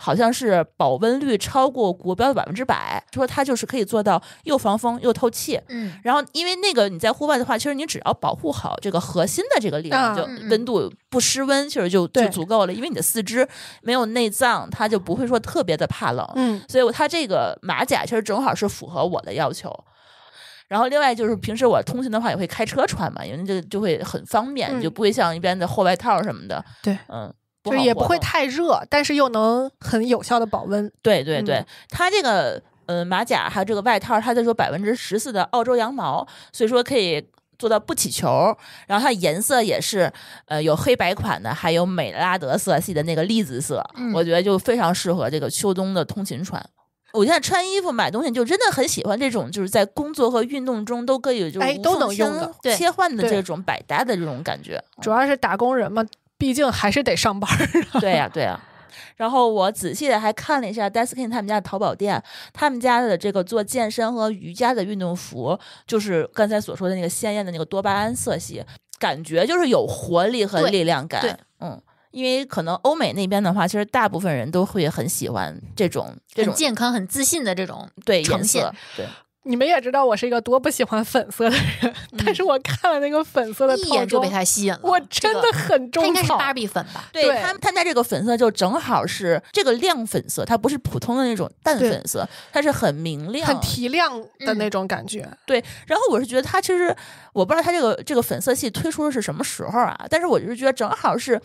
好像是保温率超过国标的百分之百，说它就是可以做到又防风又透气。嗯，然后因为那个你在户外的话，其实你只要保护好这个核心的这个力量，就温度不失温，其实就就足够了。因为你的四肢没有内脏，它就不会说特别的怕冷。嗯，所以它这个马甲其实正好是符合我的要求。然后另外就是平时我通勤的话也会开车穿嘛，因为就就会很方便，就不会像一般的厚外套什么的。对，嗯。就也不会太热，但是又能很有效的保温。对对对，它这个呃马甲还有这个外套，它都说百分之十四的澳洲羊毛，所以说可以做到不起球。然后它颜色也是呃有黑白款的，还有美拉德色系的那个栗子色，我觉得就非常适合这个秋冬的通勤穿。我现在穿衣服买东西就真的很喜欢这种，就是在工作和运动中都可以，哎都能用的切换的这种百搭的这种感觉。主要是打工人嘛。毕竟还是得上班儿。对呀，对呀。然后我仔细的还看了一下 Deskin 他们家的淘宝店，他们家的这个做健身和瑜伽的运动服，就是刚才所说的那个鲜艳的那个多巴胺色系，感觉就是有活力和力量感。嗯，因为可能欧美那边的话，其实大部分人都会很喜欢这种很健康、很自信的这种对颜色。对。你们也知道我是一个多不喜欢粉色的人，但是我看了那个粉色的，一眼就被它吸引了。我真的很中草，应该芭比粉吧？对，他他家这个粉色就正好是这个亮粉色，它不是普通的那种淡粉色，它是很明亮、很提亮的那种感觉。对，然后我是觉得它其实，我不知道它这个这个粉色系推出的是什么时候啊？但是我就是觉得正好是。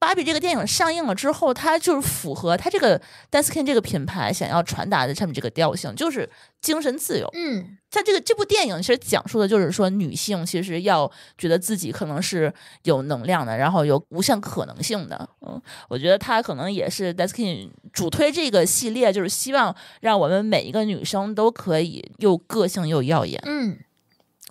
芭比这个电影上映了之后，它就是符合它这个 d a n s e k g 这个品牌想要传达的上面这个调性，就是精神自由。嗯，像这个这部电影其实讲述的就是说，女性其实要觉得自己可能是有能量的，然后有无限可能性的。嗯，我觉得它可能也是 d a n s e k g 主推这个系列，就是希望让我们每一个女生都可以又个性又耀眼。嗯。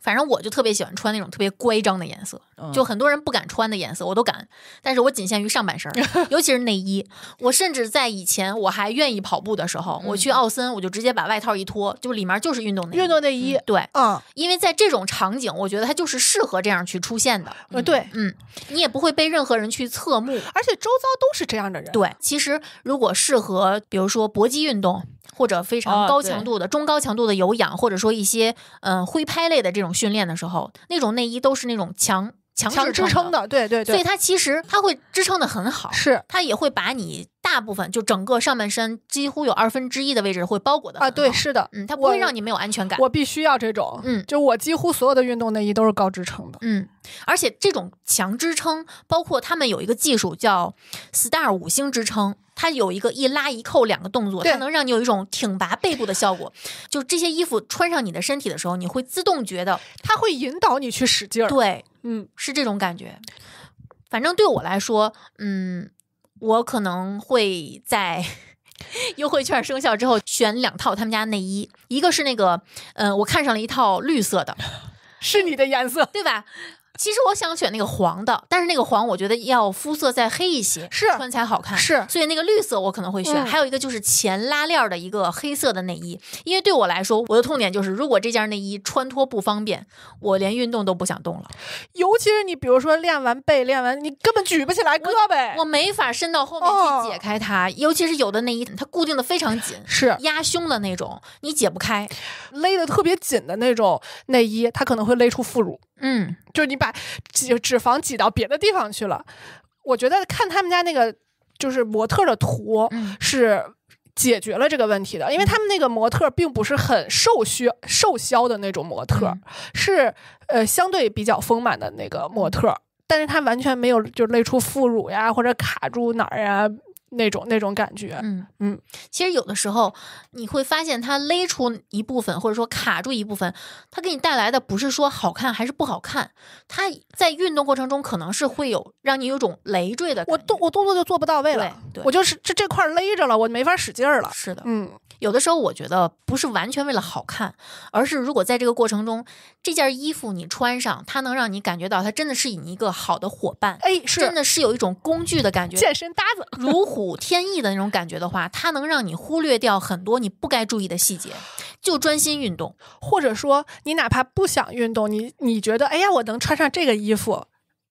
反正我就特别喜欢穿那种特别乖张的颜色，就很多人不敢穿的颜色，我都敢。但是我仅限于上半身，尤其是内衣。我甚至在以前我还愿意跑步的时候，我去奥森，我就直接把外套一脱，就里面就是运动内衣。运动内衣，对，嗯，因为在这种场景，我觉得它就是适合这样去出现的。呃，对，嗯，你也不会被任何人去侧目，而且周遭都是这样的人。对，其实如果适合，比如说搏击运动。或者非常高强度的、中高强度的有氧，或者说一些嗯挥拍类的这种训练的时候，那种内衣都是那种强强制支撑的，对对对，所以它其实它会支撑的很好，是它也会把你。大部分就整个上半身几乎有二分之一的位置会包裹的啊，对，是的，嗯，它不会让你没有安全感。我必须要这种，嗯，就我几乎所有的运动内衣都是高支撑的，嗯，而且这种强支撑包括他们有一个技术叫 STAR 五星支撑，它有一个一拉一扣两个动作，它能让你有一种挺拔背部的效果。就这些衣服穿上你的身体的时候，你会自动觉得它会引导你去使劲儿，对，嗯，是这种感觉。反正对我来说，嗯。我可能会在 优惠券生效之后选两套他们家内衣，一个是那个，嗯，我看上了一套绿色的，是你的颜色，对吧？其实我想选那个黄的，但是那个黄我觉得要肤色再黑一些，是穿才好看。是，所以那个绿色我可能会选。还有一个就是前拉链的一个黑色的内衣，因为对我来说，我的痛点就是如果这件内衣穿脱不方便，我连运动都不想动了。尤其是你，比如说练完背，练完你根本举不起来胳膊，我没法伸到后面去解开它。尤其是有的内衣，它固定的非常紧，是压胸的那种，你解不开，勒的特别紧的那种内衣，它可能会勒出副乳。嗯，就是你把脂脂肪挤到别的地方去了。我觉得看他们家那个就是模特的图是解决了这个问题的，因为他们那个模特并不是很瘦削瘦削的那种模特，是呃相对比较丰满的那个模特，但是他完全没有就勒出副乳呀或者卡住哪儿呀。那种那种感觉，嗯嗯，其实有的时候你会发现它勒出一部分，或者说卡住一部分，它给你带来的不是说好看还是不好看，它在运动过程中可能是会有让你有种累赘的我动我动作就做不到位了，我就是这这块勒着了，我没法使劲儿了。是的，嗯，有的时候我觉得不是完全为了好看，而是如果在这个过程中，这件衣服你穿上，它能让你感觉到它真的是你一个好的伙伴，哎，真的是有一种工具的感觉，健身搭子，如补天意的那种感觉的话，它能让你忽略掉很多你不该注意的细节，就专心运动。或者说，你哪怕不想运动，你你觉得，哎呀，我能穿上这个衣服，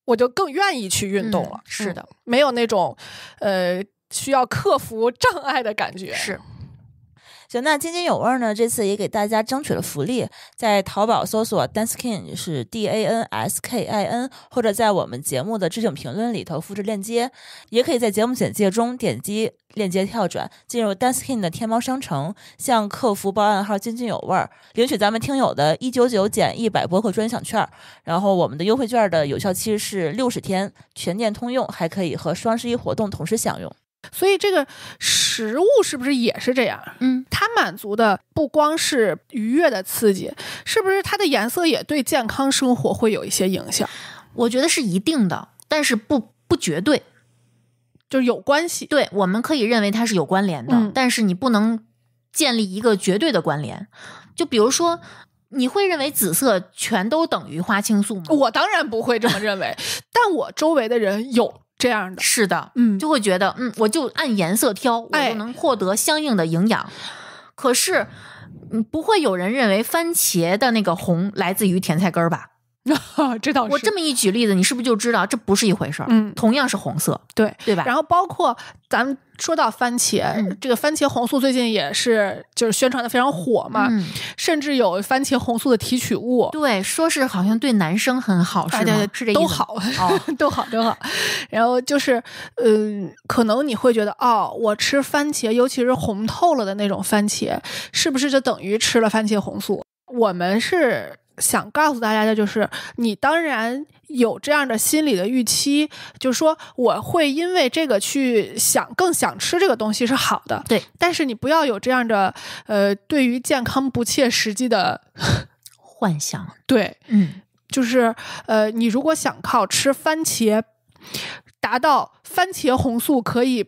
我就更愿意去运动了。是的，没有那种呃需要克服障碍的感觉。是。行，那津津有味呢？这次也给大家争取了福利，在淘宝搜索 Danskin 是 D A N S K I N，或者在我们节目的置顶评论里头复制链接，也可以在节目简介中点击链接跳转，进入 Danskin 的天猫商城，向客服报暗号“津津有味”，领取咱们听友的“一九九减一百”播客专享券。然后我们的优惠券的有效期是六十天，全店通用，还可以和双十一活动同时享用。所以这个是。食物是不是也是这样？嗯，它满足的不光是愉悦的刺激，是不是它的颜色也对健康生活会有一些影响？我觉得是一定的，但是不不绝对，就是有关系。对，我们可以认为它是有关联的，但是你不能建立一个绝对的关联。就比如说，你会认为紫色全都等于花青素吗？我当然不会这么认为，但我周围的人有。这样的，是的，嗯，就会觉得，嗯，我就按颜色挑，我就能获得相应的营养。可是，嗯，不会有人认为番茄的那个红来自于甜菜根儿吧？这倒我这么一举例子，你是不是就知道这不是一回事儿？嗯，同样是红色，对对吧？然后包括咱们说到番茄，这个番茄红素最近也是就是宣传的非常火嘛，甚至有番茄红素的提取物，对，说是好像对男生很好，是的是这都好哦，都好都好。然后就是嗯，可能你会觉得哦，我吃番茄，尤其是红透了的那种番茄，是不是就等于吃了番茄红素？我们是。想告诉大家的就是，你当然有这样的心理的预期，就是说我会因为这个去想更想吃这个东西是好的，对。但是你不要有这样的呃对于健康不切实际的幻想，对，嗯，就是呃你如果想靠吃番茄达到番茄红素可以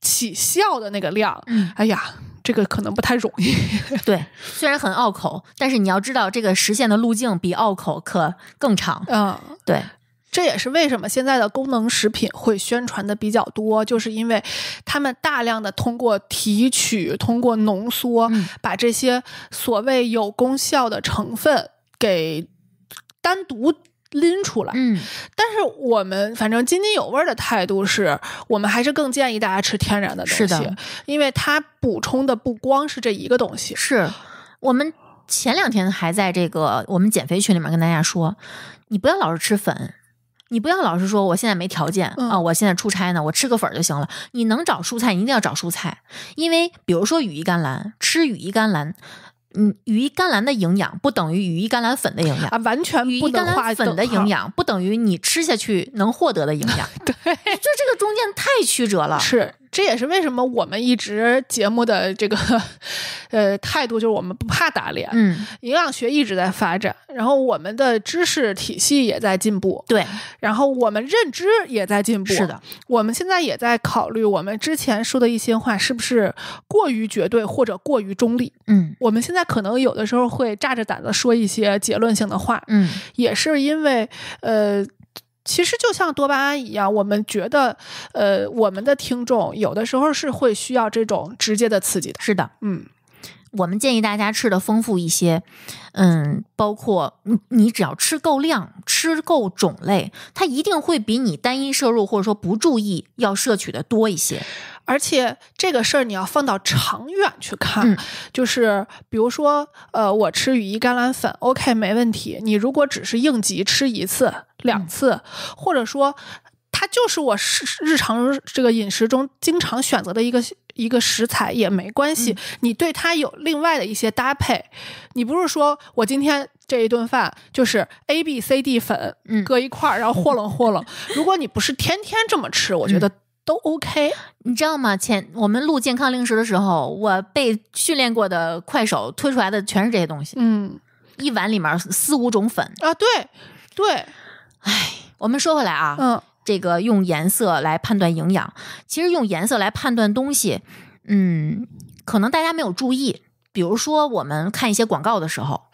起效的那个量，哎呀。这个可能不太容易。对，虽然很拗口，但是你要知道，这个实现的路径比拗口可更长。嗯，对，这也是为什么现在的功能食品会宣传的比较多，就是因为他们大量的通过提取、通过浓缩，把这些所谓有功效的成分给单独。拎出来，嗯，但是我们反正津津有味的态度是，我们还是更建议大家吃天然的东西，因为它补充的不光是这一个东西。是我们前两天还在这个我们减肥群里面跟大家说，你不要老是吃粉，你不要老是说我现在没条件啊，我现在出差呢，我吃个粉就行了。你能找蔬菜，你一定要找蔬菜，因为比如说羽衣甘蓝，吃羽衣甘蓝。嗯，羽衣甘蓝的营养不等于羽衣甘蓝粉的营养啊，完全羽衣甘蓝粉的营养不等于你吃下去能获得的营养，对，就这个中间太曲折了，是。这也是为什么我们一直节目的这个呃态度，就是我们不怕打脸。嗯，营养学一直在发展，然后我们的知识体系也在进步。对，然后我们认知也在进步。是的，我们现在也在考虑，我们之前说的一些话是不是过于绝对或者过于中立。嗯，我们现在可能有的时候会炸着胆子说一些结论性的话。嗯，也是因为呃。其实就像多巴胺一样，我们觉得，呃，我们的听众有的时候是会需要这种直接的刺激的。是的，嗯。我们建议大家吃的丰富一些，嗯，包括你，你只要吃够量、吃够种类，它一定会比你单一摄入或者说不注意要摄取的多一些。而且这个事儿你要放到长远去看，就是比如说，呃，我吃羽衣甘蓝粉，OK，没问题。你如果只是应急吃一次、两次，或者说。它就是我日日常这个饮食中经常选择的一个一个食材也没关系，你对它有另外的一些搭配，你不是说我今天这一顿饭就是 A B C D 粉，嗯，搁一块儿然后和冷和冷，如果你不是天天这么吃，我觉得都 OK。你知道吗？前我们录健康零食的时候，我被训练过的快手推出来的全是这些东西，嗯，一碗里面四五种粉啊，对对，唉，我们说回来啊，嗯。这个用颜色来判断营养，其实用颜色来判断东西，嗯，可能大家没有注意。比如说，我们看一些广告的时候，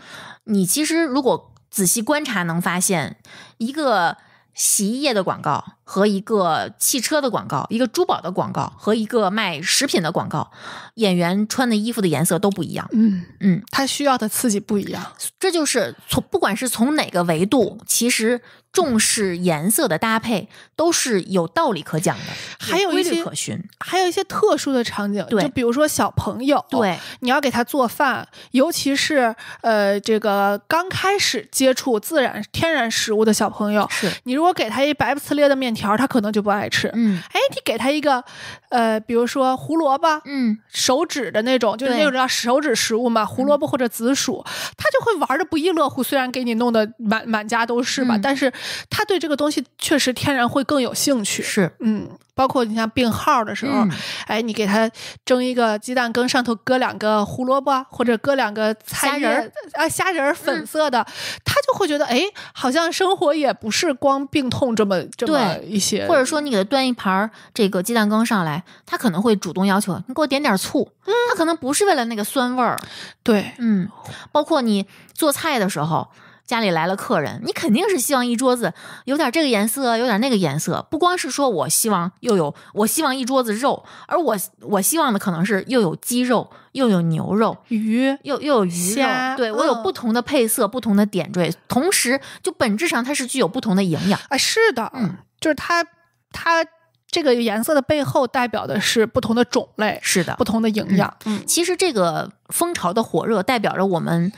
你其实如果仔细观察，能发现一个洗衣液的广告和一个汽车的广告、一个珠宝的广告和一个卖食品的广告，演员穿的衣服的颜色都不一样。嗯嗯，他需要的刺激不一样。这就是从不管是从哪个维度，其实。重视颜色的搭配都是有道理可讲的，还有一些可循，还有一些特殊的场景，就比如说小朋友，对，你要给他做饭，尤其是呃，这个刚开始接触自然天然食物的小朋友，是，你如果给他一白不呲咧的面条，他可能就不爱吃，嗯，哎，你给他一个呃，比如说胡萝卜，嗯，手指的那种，就是那种叫手指食物嘛，胡萝卜或者紫薯，他就会玩的不亦乐乎，虽然给你弄的满满家都是嘛，但是。他对这个东西确实天然会更有兴趣，是，嗯，包括你像病号的时候，哎，你给他蒸一个鸡蛋羹，上头搁两个胡萝卜，或者搁两个虾仁儿啊，虾仁儿粉色的，他就会觉得哎，好像生活也不是光病痛这么这么一些。或者说你给他端一盘儿这个鸡蛋羹上来，他可能会主动要求你给我点点醋，他可能不是为了那个酸味儿，对，嗯，包括你做菜的时候。家里来了客人，你肯定是希望一桌子有点这个颜色，有点那个颜色。不光是说我希望又有，我希望一桌子肉，而我我希望的可能是又有鸡肉，又有牛肉，鱼又又有鱼虾。对我有不同的配色，不同的点缀，同时就本质上它是具有不同的营养啊。是的，嗯，就是它它这个颜色的背后代表的是不同的种类，是的，不同的营养。嗯，其实这个蜂巢的火热代表着我们。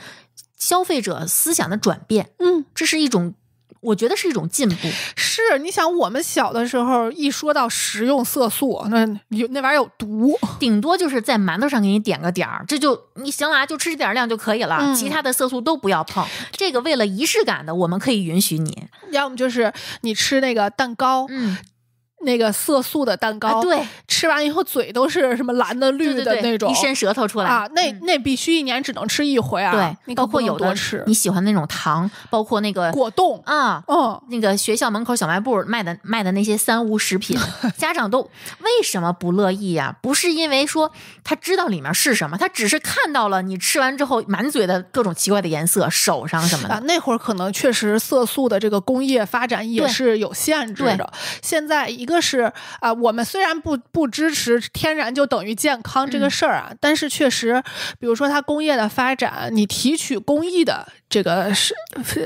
消费者思想的转变，嗯，这是一种，我觉得是一种进步。是，你想，我们小的时候一说到食用色素，那有那玩意儿有毒，顶多就是在馒头上给你点个点儿，这就你行了啊，就吃这点量就可以了，其他的色素都不要碰。这个为了仪式感的，我们可以允许你。要么就是你吃那个蛋糕，嗯。那个色素的蛋糕，对，吃完以后嘴都是什么蓝的、绿的那种，一伸舌头出来啊，那那必须一年只能吃一回啊，对，包括有的吃，你喜欢那种糖，包括那个果冻啊，嗯，那个学校门口小卖部卖的卖的那些三无食品，家长都为什么不乐意呀？不是因为说他知道里面是什么，他只是看到了你吃完之后满嘴的各种奇怪的颜色，手上什么的。那会儿可能确实色素的这个工业发展也是有限制的，现在一个。就是啊，我们虽然不不支持天然就等于健康这个事儿啊，但是确实，比如说它工业的发展，你提取工艺的这个是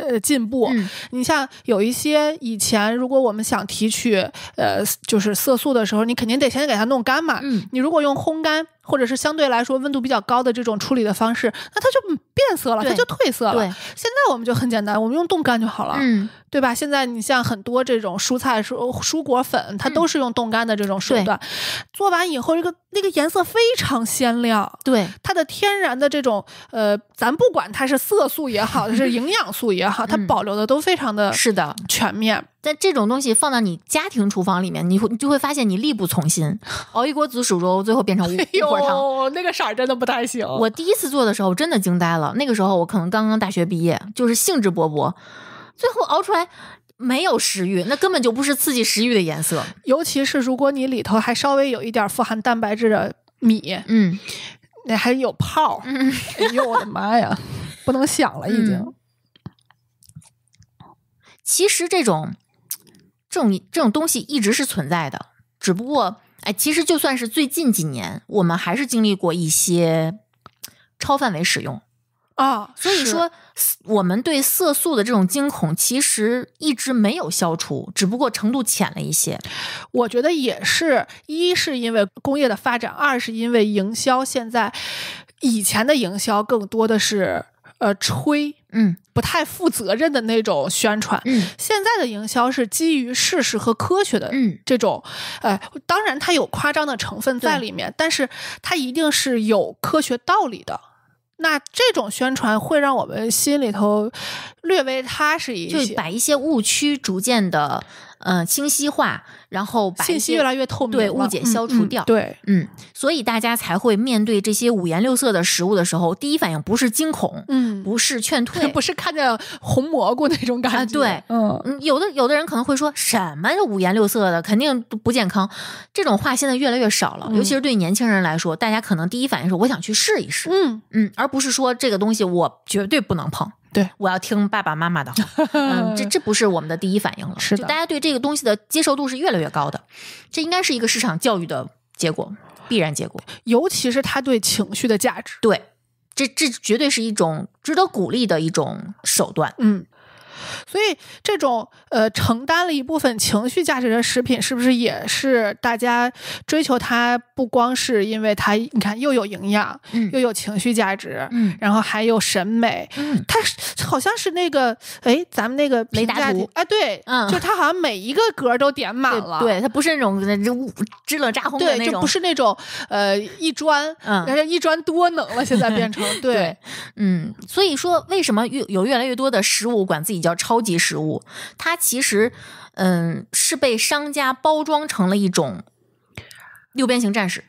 呃、进步。你像有一些以前，如果我们想提取呃就是色素的时候，你肯定得先给它弄干嘛？你如果用烘干。或者是相对来说温度比较高的这种处理的方式，那它就变色了，它就褪色了。现在我们就很简单，我们用冻干就好了，对吧？现在你像很多这种蔬菜、蔬蔬果粉，它都是用冻干的这种手段，做完以后这个。这个颜色非常鲜亮，对它的天然的这种呃，咱不管它是色素也好，是 营养素也好，它保留的都非常的，是的全面。但这种东西放到你家庭厨房里面，你会你就会发现你力不从心，熬一锅紫薯粥最后变成乌一锅汤，那个色儿真的不太行。我第一次做的时候，真的惊呆了。那个时候我可能刚刚大学毕业，就是兴致勃勃，最后熬出来。没有食欲，那根本就不是刺激食欲的颜色。尤其是如果你里头还稍微有一点富含蛋白质的米，嗯，那还有泡儿。哎呦我的妈呀，不能想了已经。其实这种这种这种东西一直是存在的，只不过哎，其实就算是最近几年，我们还是经历过一些超范围使用。啊，所以说我们对色素的这种惊恐其实一直没有消除，只不过程度浅了一些。我觉得也是一是因为工业的发展，二是因为营销。现在以前的营销更多的是呃吹，嗯，不太负责任的那种宣传。嗯，现在的营销是基于事实和科学的，嗯，这种呃，当然它有夸张的成分在里面，但是它一定是有科学道理的。那这种宣传会让我们心里头略微踏实一些，就把一些误区逐渐的。嗯，清晰化，然后信息越来越透明，对误解消除掉，对，嗯，所以大家才会面对这些五颜六色的食物的时候，第一反应不是惊恐，嗯，不是劝退，不是看见红蘑菇那种感觉，对，嗯，有的有的人可能会说什么五颜六色的肯定不健康，这种话现在越来越少了，尤其是对年轻人来说，大家可能第一反应是我想去试一试，嗯嗯，而不是说这个东西我绝对不能碰。对，我要听爸爸妈妈的。这这不是我们的第一反应了。是的，大家对这个东西的接受度是越来越高的，这应该是一个市场教育的结果，必然结果。尤其是他对情绪的价值，对，这这绝对是一种值得鼓励的一种手段。嗯。所以这种呃承担了一部分情绪价值的食品，是不是也是大家追求它？不光是因为它，你看又有营养，又有情绪价值，嗯，然后还有审美，嗯，它好像是那个哎，咱们那个雷达图，哎，对，嗯，就它好像每一个格都点满了，对，它不是那种就支棱扎轰的那种，不是那种呃一砖，人家一砖多能了，现在变成 对，嗯，所以说为什么越有越来越多的食物管自己叫？叫超级食物，它其实，嗯，是被商家包装成了一种六边形战士。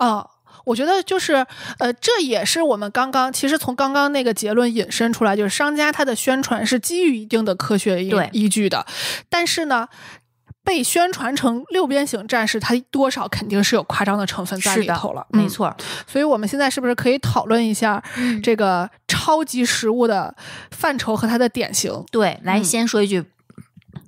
哦，我觉得就是，呃，这也是我们刚刚其实从刚刚那个结论引申出来，就是商家他的宣传是基于一定的科学依依据的，但是呢。被宣传成六边形战士，它多少肯定是有夸张的成分在里头了，没错。所以我们现在是不是可以讨论一下这个超级食物的范畴和它的典型？对，来先说一句。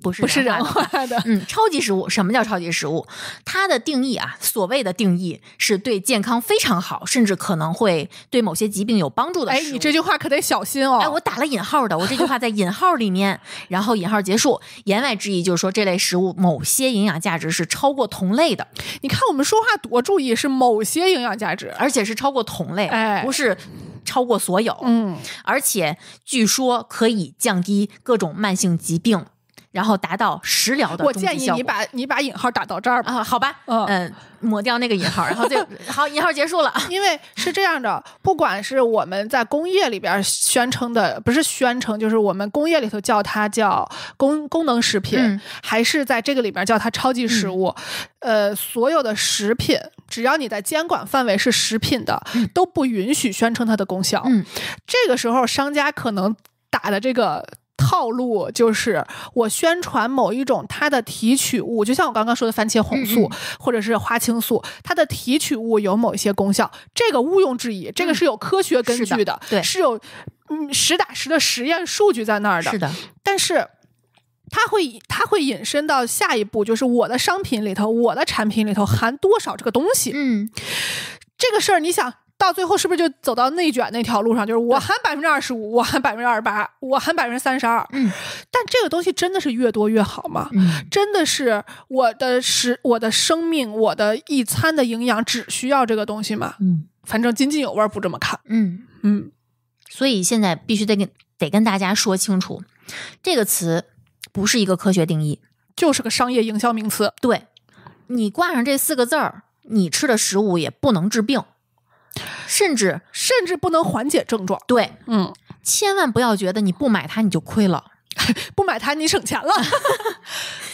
不是不是人化的，嗯，超级食物，什么叫超级食物？它的定义啊，所谓的定义是对健康非常好，甚至可能会对某些疾病有帮助的。哎，你这句话可得小心哦。哎，我打了引号的，我这句话在引号里面，然后引号结束，言外之意就是说这类食物某些营养价值是超过同类的。你看我们说话多注意，是某些营养价值，而且是超过同类，哎，不是超过所有，嗯，而且据说可以降低各种慢性疾病。然后达到食疗的，我建议你把你把引号打到这儿吧。啊，好吧，嗯，抹掉那个引号，然后就好，引号结束了。因为是这样的，不管是我们在工业里边宣称的，不是宣称，就是我们工业里头叫它叫功功能食品，还是在这个里边叫它超级食物，呃，所有的食品，只要你在监管范围是食品的，都不允许宣称它的功效。嗯，这个时候商家可能打的这个。套路就是我宣传某一种它的提取物，就像我刚刚说的番茄红素或者是花青素，它的提取物有某一些功效，这个毋庸置疑，这个是有科学根据的，对，是有嗯实打实的实验数据在那儿的。是的，但是它会它会引申到下一步，就是我的商品里头，我的产品里头含多少这个东西。嗯，这个事儿你想。到最后是不是就走到内卷那条路上？就是我含百分之二十五，我含百分之二十八，我含百分之三十二。嗯，但这个东西真的是越多越好吗？真的是我的食、我的生命、我的一餐的营养只需要这个东西吗？嗯，反正津津有味儿，不这么看。嗯嗯，所以现在必须得跟得跟大家说清楚，这个词不是一个科学定义，就是个商业营销名词。对你挂上这四个字儿，你吃的食物也不能治病。甚至甚至不能缓解症状。对，嗯，千万不要觉得你不买它你就亏了，不买它你省钱了。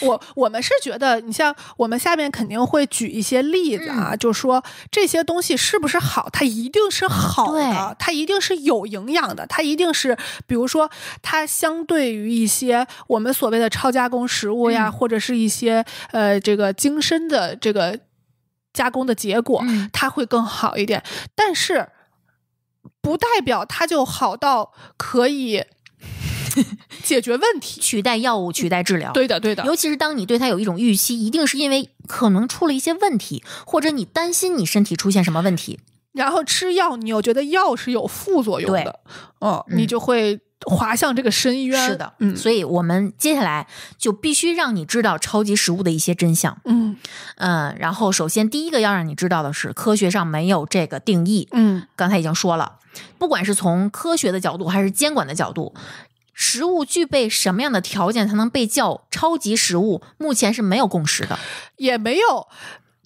我我们是觉得，你像我们下面肯定会举一些例子啊，就说这些东西是不是好？它一定是好的，它一定是有营养的，它一定是，比如说它相对于一些我们所谓的超加工食物呀，或者是一些呃这个精深的这个。加工的结果，它会更好一点，但是不代表它就好到可以 解决问题、取代药物、取代治疗。对的，对的。尤其是当你对它有一种预期，一定是因为可能出了一些问题，或者你担心你身体出现什么问题，然后吃药，你又觉得药是有副作用的，嗯，你就会。滑向这个深渊是的，嗯，所以我们接下来就必须让你知道超级食物的一些真相，嗯嗯。然后，首先第一个要让你知道的是，科学上没有这个定义，嗯，刚才已经说了，不管是从科学的角度还是监管的角度，食物具备什么样的条件才能被叫超级食物，目前是没有共识的，也没有，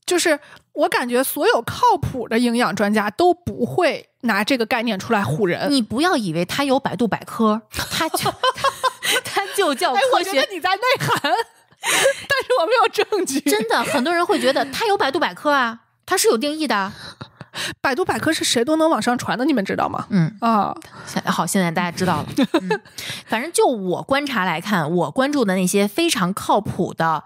就是。我感觉所有靠谱的营养专家都不会拿这个概念出来唬人。你不要以为他有百度百科，他就 他就叫科学。我觉得你在内涵，但是我没有证据。真的，很多人会觉得他有百度百科啊，它是有定义的。百度百科是谁都能往上传的，你们知道吗？嗯啊，好，现在大家知道了。反正就我观察来看，我关注的那些非常靠谱的。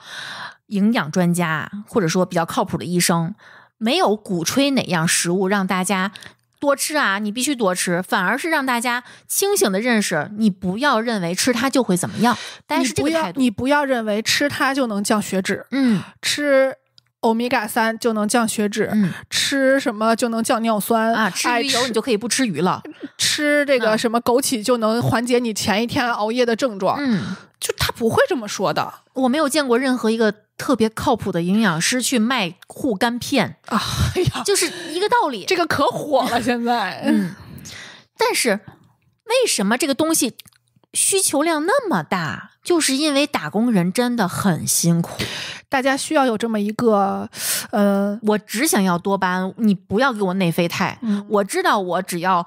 营养专家或者说比较靠谱的医生，没有鼓吹哪样食物让大家多吃啊，你必须多吃，反而是让大家清醒的认识，你不要认为吃它就会怎么样。但是这个态度，你不要认为吃它就能降血脂，嗯，吃。欧米伽三就能降血脂，吃什么就能降尿酸啊？吃鱼油你就可以不吃鱼了？吃这个什么枸杞就能缓解你前一天熬夜的症状？嗯，就他不会这么说的。我没有见过任何一个特别靠谱的营养师去卖护肝片啊！哎呀，就是一个道理。这个可火了，现在。嗯，但是为什么这个东西需求量那么大？就是因为打工人真的很辛苦。大家需要有这么一个，呃，我只想要多巴胺，你不要给我内啡肽。我知道我只要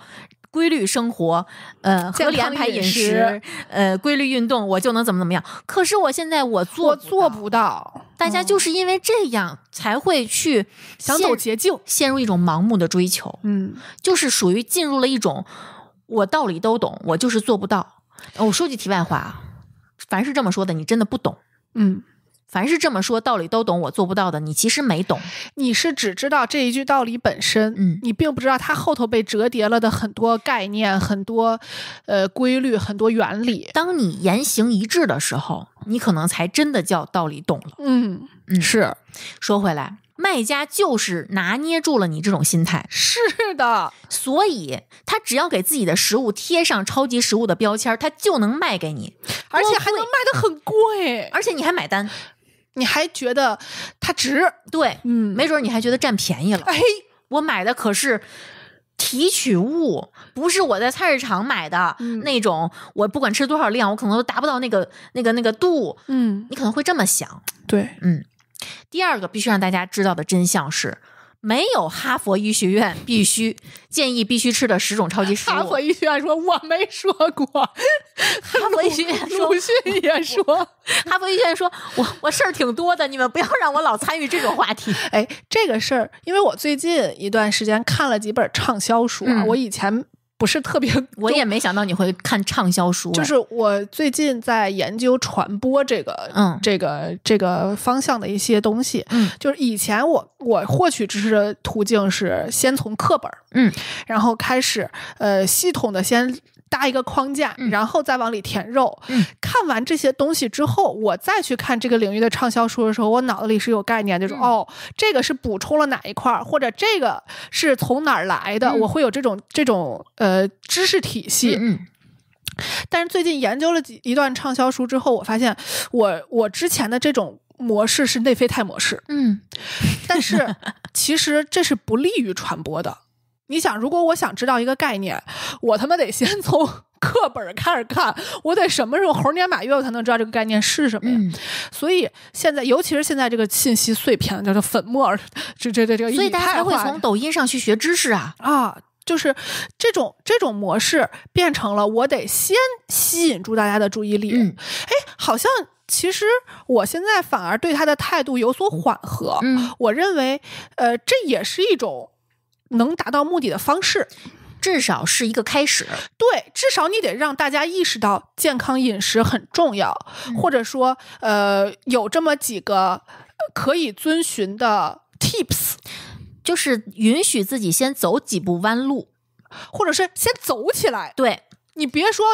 规律生活，呃，合理安排饮食，呃，规律运动，我就能怎么怎么样。可是我现在我做我做不到。大家就是因为这样才会去想走捷径，陷入一种盲目的追求。嗯，就是属于进入了一种我道理都懂，我就是做不到。我说句题外话啊，凡是这么说的，你真的不懂。嗯。凡是这么说，道理都懂。我做不到的，你其实没懂。你是只知道这一句道理本身，嗯，你并不知道它后头被折叠了的很多概念、很多呃规律、很多原理。当你言行一致的时候，你可能才真的叫道理懂了。嗯嗯，是。说回来，卖家就是拿捏住了你这种心态，是的。所以他只要给自己的食物贴上“超级食物”的标签，他就能卖给你，而且还能卖的很贵，而且你还买单。你还觉得它值？对，嗯，没准你还觉得占便宜了。哎，我买的可是提取物，不是我在菜市场买的那种。我不管吃多少量，我可能都达不到那个那个那个度。嗯，你可能会这么想。对，嗯，第二个必须让大家知道的真相是。没有哈佛医学院必须建议必须吃的十种超级食物。哈佛医学院说我没说过，哈佛医学院鲁迅也说，哈佛医学院说我我事儿挺多的，你们不要让我老参与这种话题。哎，这个事儿，因为我最近一段时间看了几本畅销书，我以前。不是特别，我也没想到你会看畅销书。就是我最近在研究传播这个，嗯，这个这个方向的一些东西。嗯，就是以前我我获取知识的途径是先从课本儿，嗯，然后开始呃系统的先。搭一个框架，然后再往里填肉。看完这些东西之后，我再去看这个领域的畅销书的时候，我脑子里是有概念，就是哦，这个是补充了哪一块儿，或者这个是从哪儿来的，我会有这种这种呃知识体系。但是最近研究了几一段畅销书之后，我发现我我之前的这种模式是内啡肽模式，嗯，但是其实这是不利于传播的。你想，如果我想知道一个概念，我他妈得先从 课本开始看，我得什么时候猴年马月我才能知道这个概念是什么呀？所以现在，尤其是现在这个信息碎片叫做粉末，这这这这个，所以大家才会从抖音上去学知识啊啊！就是这种这种模式变成了我得先吸引住大家的注意力。哎，好像其实我现在反而对他的态度有所缓和。我认为，呃，这也是一种。能达到目的的方式，至少是一个开始。对，至少你得让大家意识到健康饮食很重要，或者说，呃，有这么几个可以遵循的 tips，就是允许自己先走几步弯路，或者是先走起来。对，你别说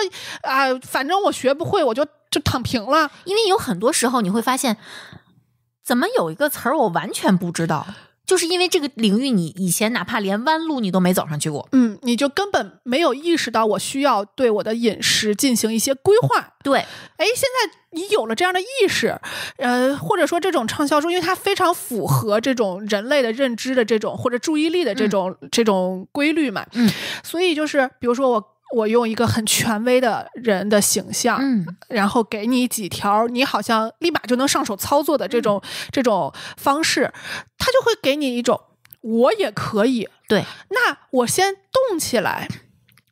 啊，反正我学不会，我就就躺平了。因为有很多时候你会发现，怎么有一个词儿我完全不知道。就是因为这个领域，你以前哪怕连弯路你都没走上去过，嗯，你就根本没有意识到我需要对我的饮食进行一些规划。对，哎，现在你有了这样的意识，呃，或者说这种畅销书，因为它非常符合这种人类的认知的这种或者注意力的这种这种规律嘛，嗯，所以就是比如说我。我用一个很权威的人的形象，嗯，然后给你几条，你好像立马就能上手操作的这种这种方式，他就会给你一种我也可以，对，那我先动起来。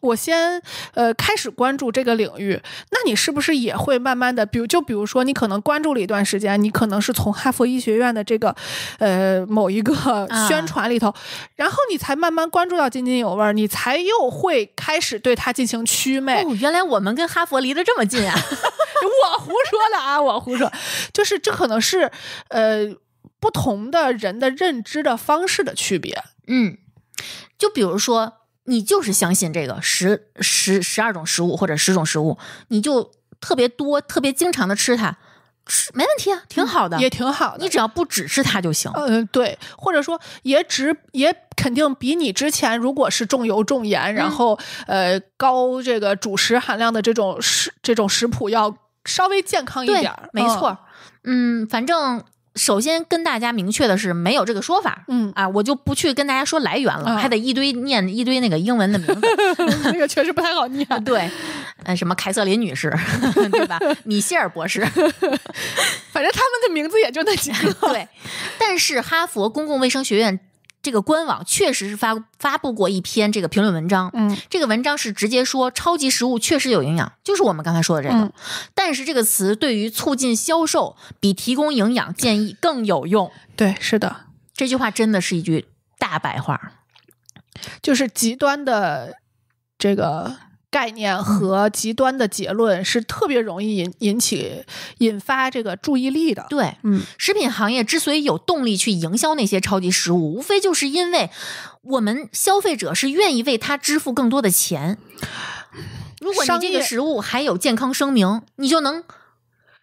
我先，呃，开始关注这个领域，那你是不是也会慢慢的，比如就比如说，你可能关注了一段时间，你可能是从哈佛医学院的这个，呃，某一个宣传里头，然后你才慢慢关注到津津有味儿，你才又会开始对它进行祛魅、哦，原来我们跟哈佛离得这么近啊！我胡说的啊，我胡说，就是这可能是，呃，不同的人的认知的方式的区别。嗯，就比如说。你就是相信这个十十十二种食物或者十种食物，你就特别多、特别经常的吃它，吃没问题啊，挺好的，也挺好。的。你只要不只吃它就行。嗯，对，或者说也只也肯定比你之前如果是重油重盐，然后呃高这个主食含量的这种食这种食谱要稍微健康一点。没错，嗯，反正。首先跟大家明确的是，没有这个说法。嗯啊，我就不去跟大家说来源了，还得一堆念一堆那个英文的名字，那个确实不太好念。对，呃，什么凯瑟琳女士，对吧？米歇尔博士，反正他们的名字也就那些。对，但是哈佛公共卫生学院。这个官网确实是发发布过一篇这个评论文章，嗯，这个文章是直接说超级食物确实有营养，就是我们刚才说的这个，但是这个词对于促进销售比提供营养建议更有用。对，是的，这句话真的是一句大白话，就是极端的这个。概念和极端的结论是特别容易引引起、引发这个注意力的。对，嗯，食品行业之所以有动力去营销那些超级食物，无非就是因为我们消费者是愿意为它支付更多的钱。如果商个食物还有健康声明，你就能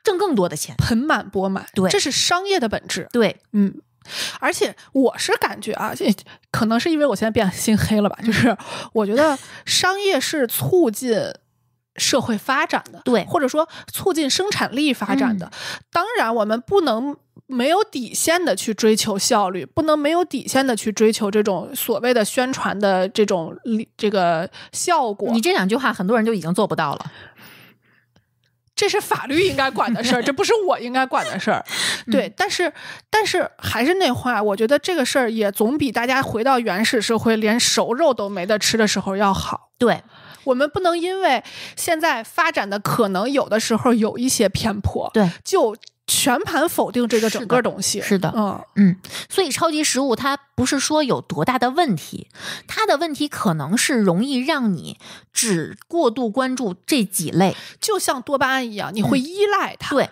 挣更多的钱，盆满钵满。对，这是商业的本质。对，嗯。而且我是感觉啊，这可能是因为我现在变心黑了吧？就是我觉得商业是促进社会发展的，对，或者说促进生产力发展的。当然，我们不能没有底线的去追求效率，不能没有底线的去追求这种所谓的宣传的这种这个效果。你这两句话，很多人就已经做不到了。这是法律应该管的事儿，这不是我应该管的事儿。对，但是，但是还是那话，我觉得这个事儿也总比大家回到原始社会连熟肉都没得吃的时候要好。对，我们不能因为现在发展的可能有的时候有一些偏颇，对，就。全盘否定这个整个东西是的，嗯嗯，所以超级食物它不是说有多大的问题，它的问题可能是容易让你只过度关注这几类，就像多巴胺一样，你会依赖它。对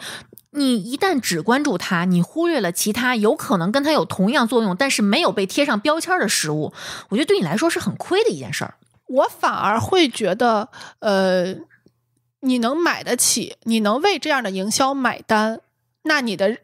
你一旦只关注它，你忽略了其他有可能跟它有同样作用，但是没有被贴上标签的食物，我觉得对你来说是很亏的一件事儿。我反而会觉得，呃，你能买得起，你能为这样的营销买单。那你的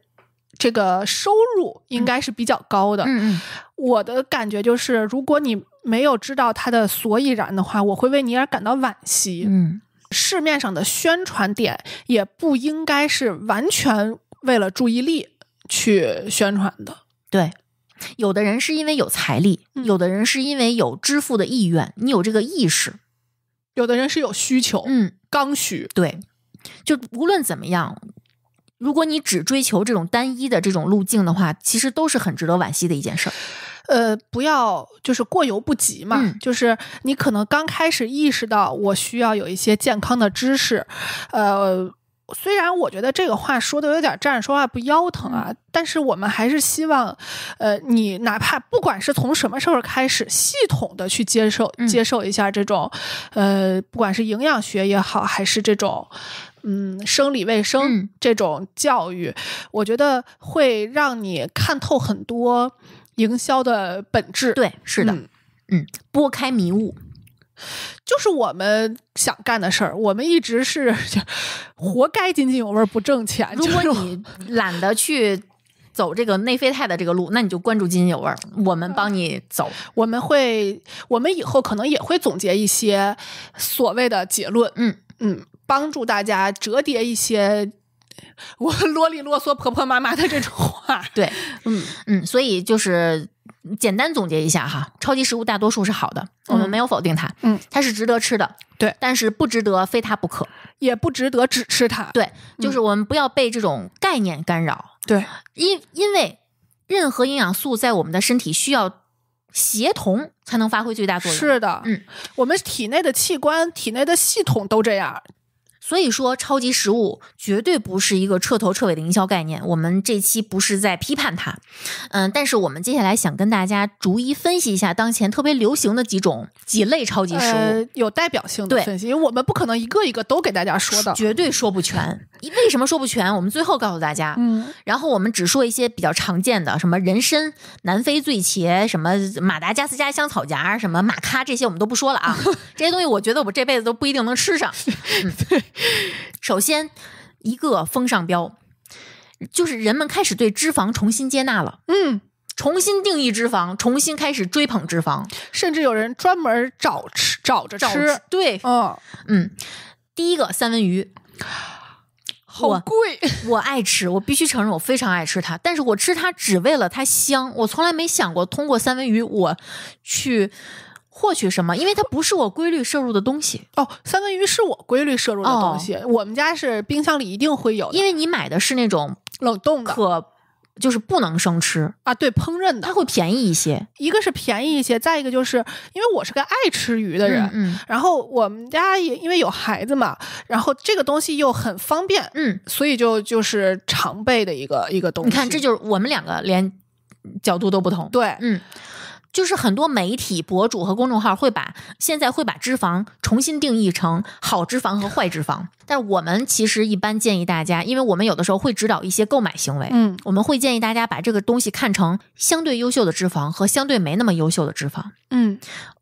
这个收入应该是比较高的。嗯嗯，我的感觉就是，如果你没有知道它的所以然的话，我会为你而感到惋惜。嗯，市面上的宣传点也不应该是完全为了注意力去宣传的。对，有的人是因为有财力，有的人是因为有支付的意愿，你有这个意识，有的人是有需求，嗯，刚需。对，就无论怎么样。如果你只追求这种单一的这种路径的话，其实都是很值得惋惜的一件事儿。呃，不要就是过犹不及嘛，就是你可能刚开始意识到我需要有一些健康的知识。呃，虽然我觉得这个话说的有点站着说话不腰疼啊，但是我们还是希望，呃，你哪怕不管是从什么时候开始，系统的去接受接受一下这种，呃，不管是营养学也好，还是这种。嗯，生理卫生这种教育，我觉得会让你看透很多营销的本质。对，是的，嗯，拨开迷雾，就是我们想干的事儿。我们一直是 活该津津有味不挣钱。如果你懒得去走这个内啡肽的这个路，那你就关注津津有味儿，我们帮你走。我们会，我们以后可能也会总结一些所谓的结论。嗯嗯。帮助大家折叠一些我 啰里啰嗦婆婆妈妈的这种话，对，嗯嗯，所以就是简单总结一下哈，超级食物大多数是好的，我们没有否定它，嗯，它是值得吃的，对，但是不值得非它不可，也不值得只吃它，对，就是我们不要被这种概念干扰，对，因因为任何营养素在我们的身体需要协同才能发挥最大作用，是的，嗯，我们体内的器官、体内的系统都这样。所以说，超级食物绝对不是一个彻头彻尾的营销概念。我们这期不是在批判它，嗯，但是我们接下来想跟大家逐一分析一下当前特别流行的几种几类超级食物，有代表性的分析。因为我们不可能一个一个都给大家说的，绝对说不全。为什么说不全？我们最后告诉大家，嗯，然后我们只说一些比较常见的，什么人参、南非醉茄、什么马达加斯加香草荚、什么马咖这些，我们都不说了啊。这些东西我觉得我这辈子都不一定能吃上。首先，一个风尚标，就是人们开始对脂肪重新接纳了。嗯，重新定义脂肪，重新开始追捧脂肪，甚至有人专门找吃，找着吃。对，嗯嗯。第一个，三文鱼，好贵，我爱吃，我必须承认，我非常爱吃它。但是我吃它只为了它香，我从来没想过通过三文鱼，我去。获取什么？因为它不是我规律摄入的东西哦。三文鱼是我规律摄入的东西，我们家是冰箱里一定会有，因为你买的是那种冷冻的，可就是不能生吃啊。对，烹饪的它会便宜一些，一个是便宜一些，再一个就是因为我是个爱吃鱼的人，嗯，然后我们家也因为有孩子嘛，然后这个东西又很方便，嗯，所以就就是常备的一个一个东西。你看，这就是我们两个连角度都不同，对，嗯。就是很多媒体、博主和公众号会把现在会把脂肪重新定义成好脂肪和坏脂肪，但是我们其实一般建议大家，因为我们有的时候会指导一些购买行为，嗯，我们会建议大家把这个东西看成相对优秀的脂肪和相对没那么优秀的脂肪，嗯，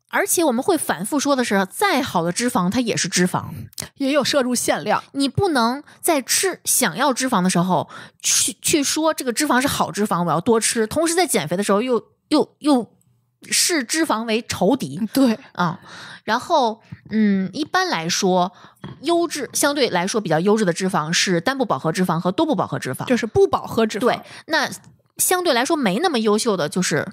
而且我们会反复说的是，再好的脂肪它也是脂肪，也有摄入限量，你不能在吃想要脂肪的时候去去说这个脂肪是好脂肪，我要多吃，同时在减肥的时候又又又。视脂肪为仇敌，对啊，然后嗯，一般来说，优质相对来说比较优质的脂肪是单不饱和脂肪和多不饱和脂肪，就是不饱和脂肪。对，那相对来说没那么优秀的，就是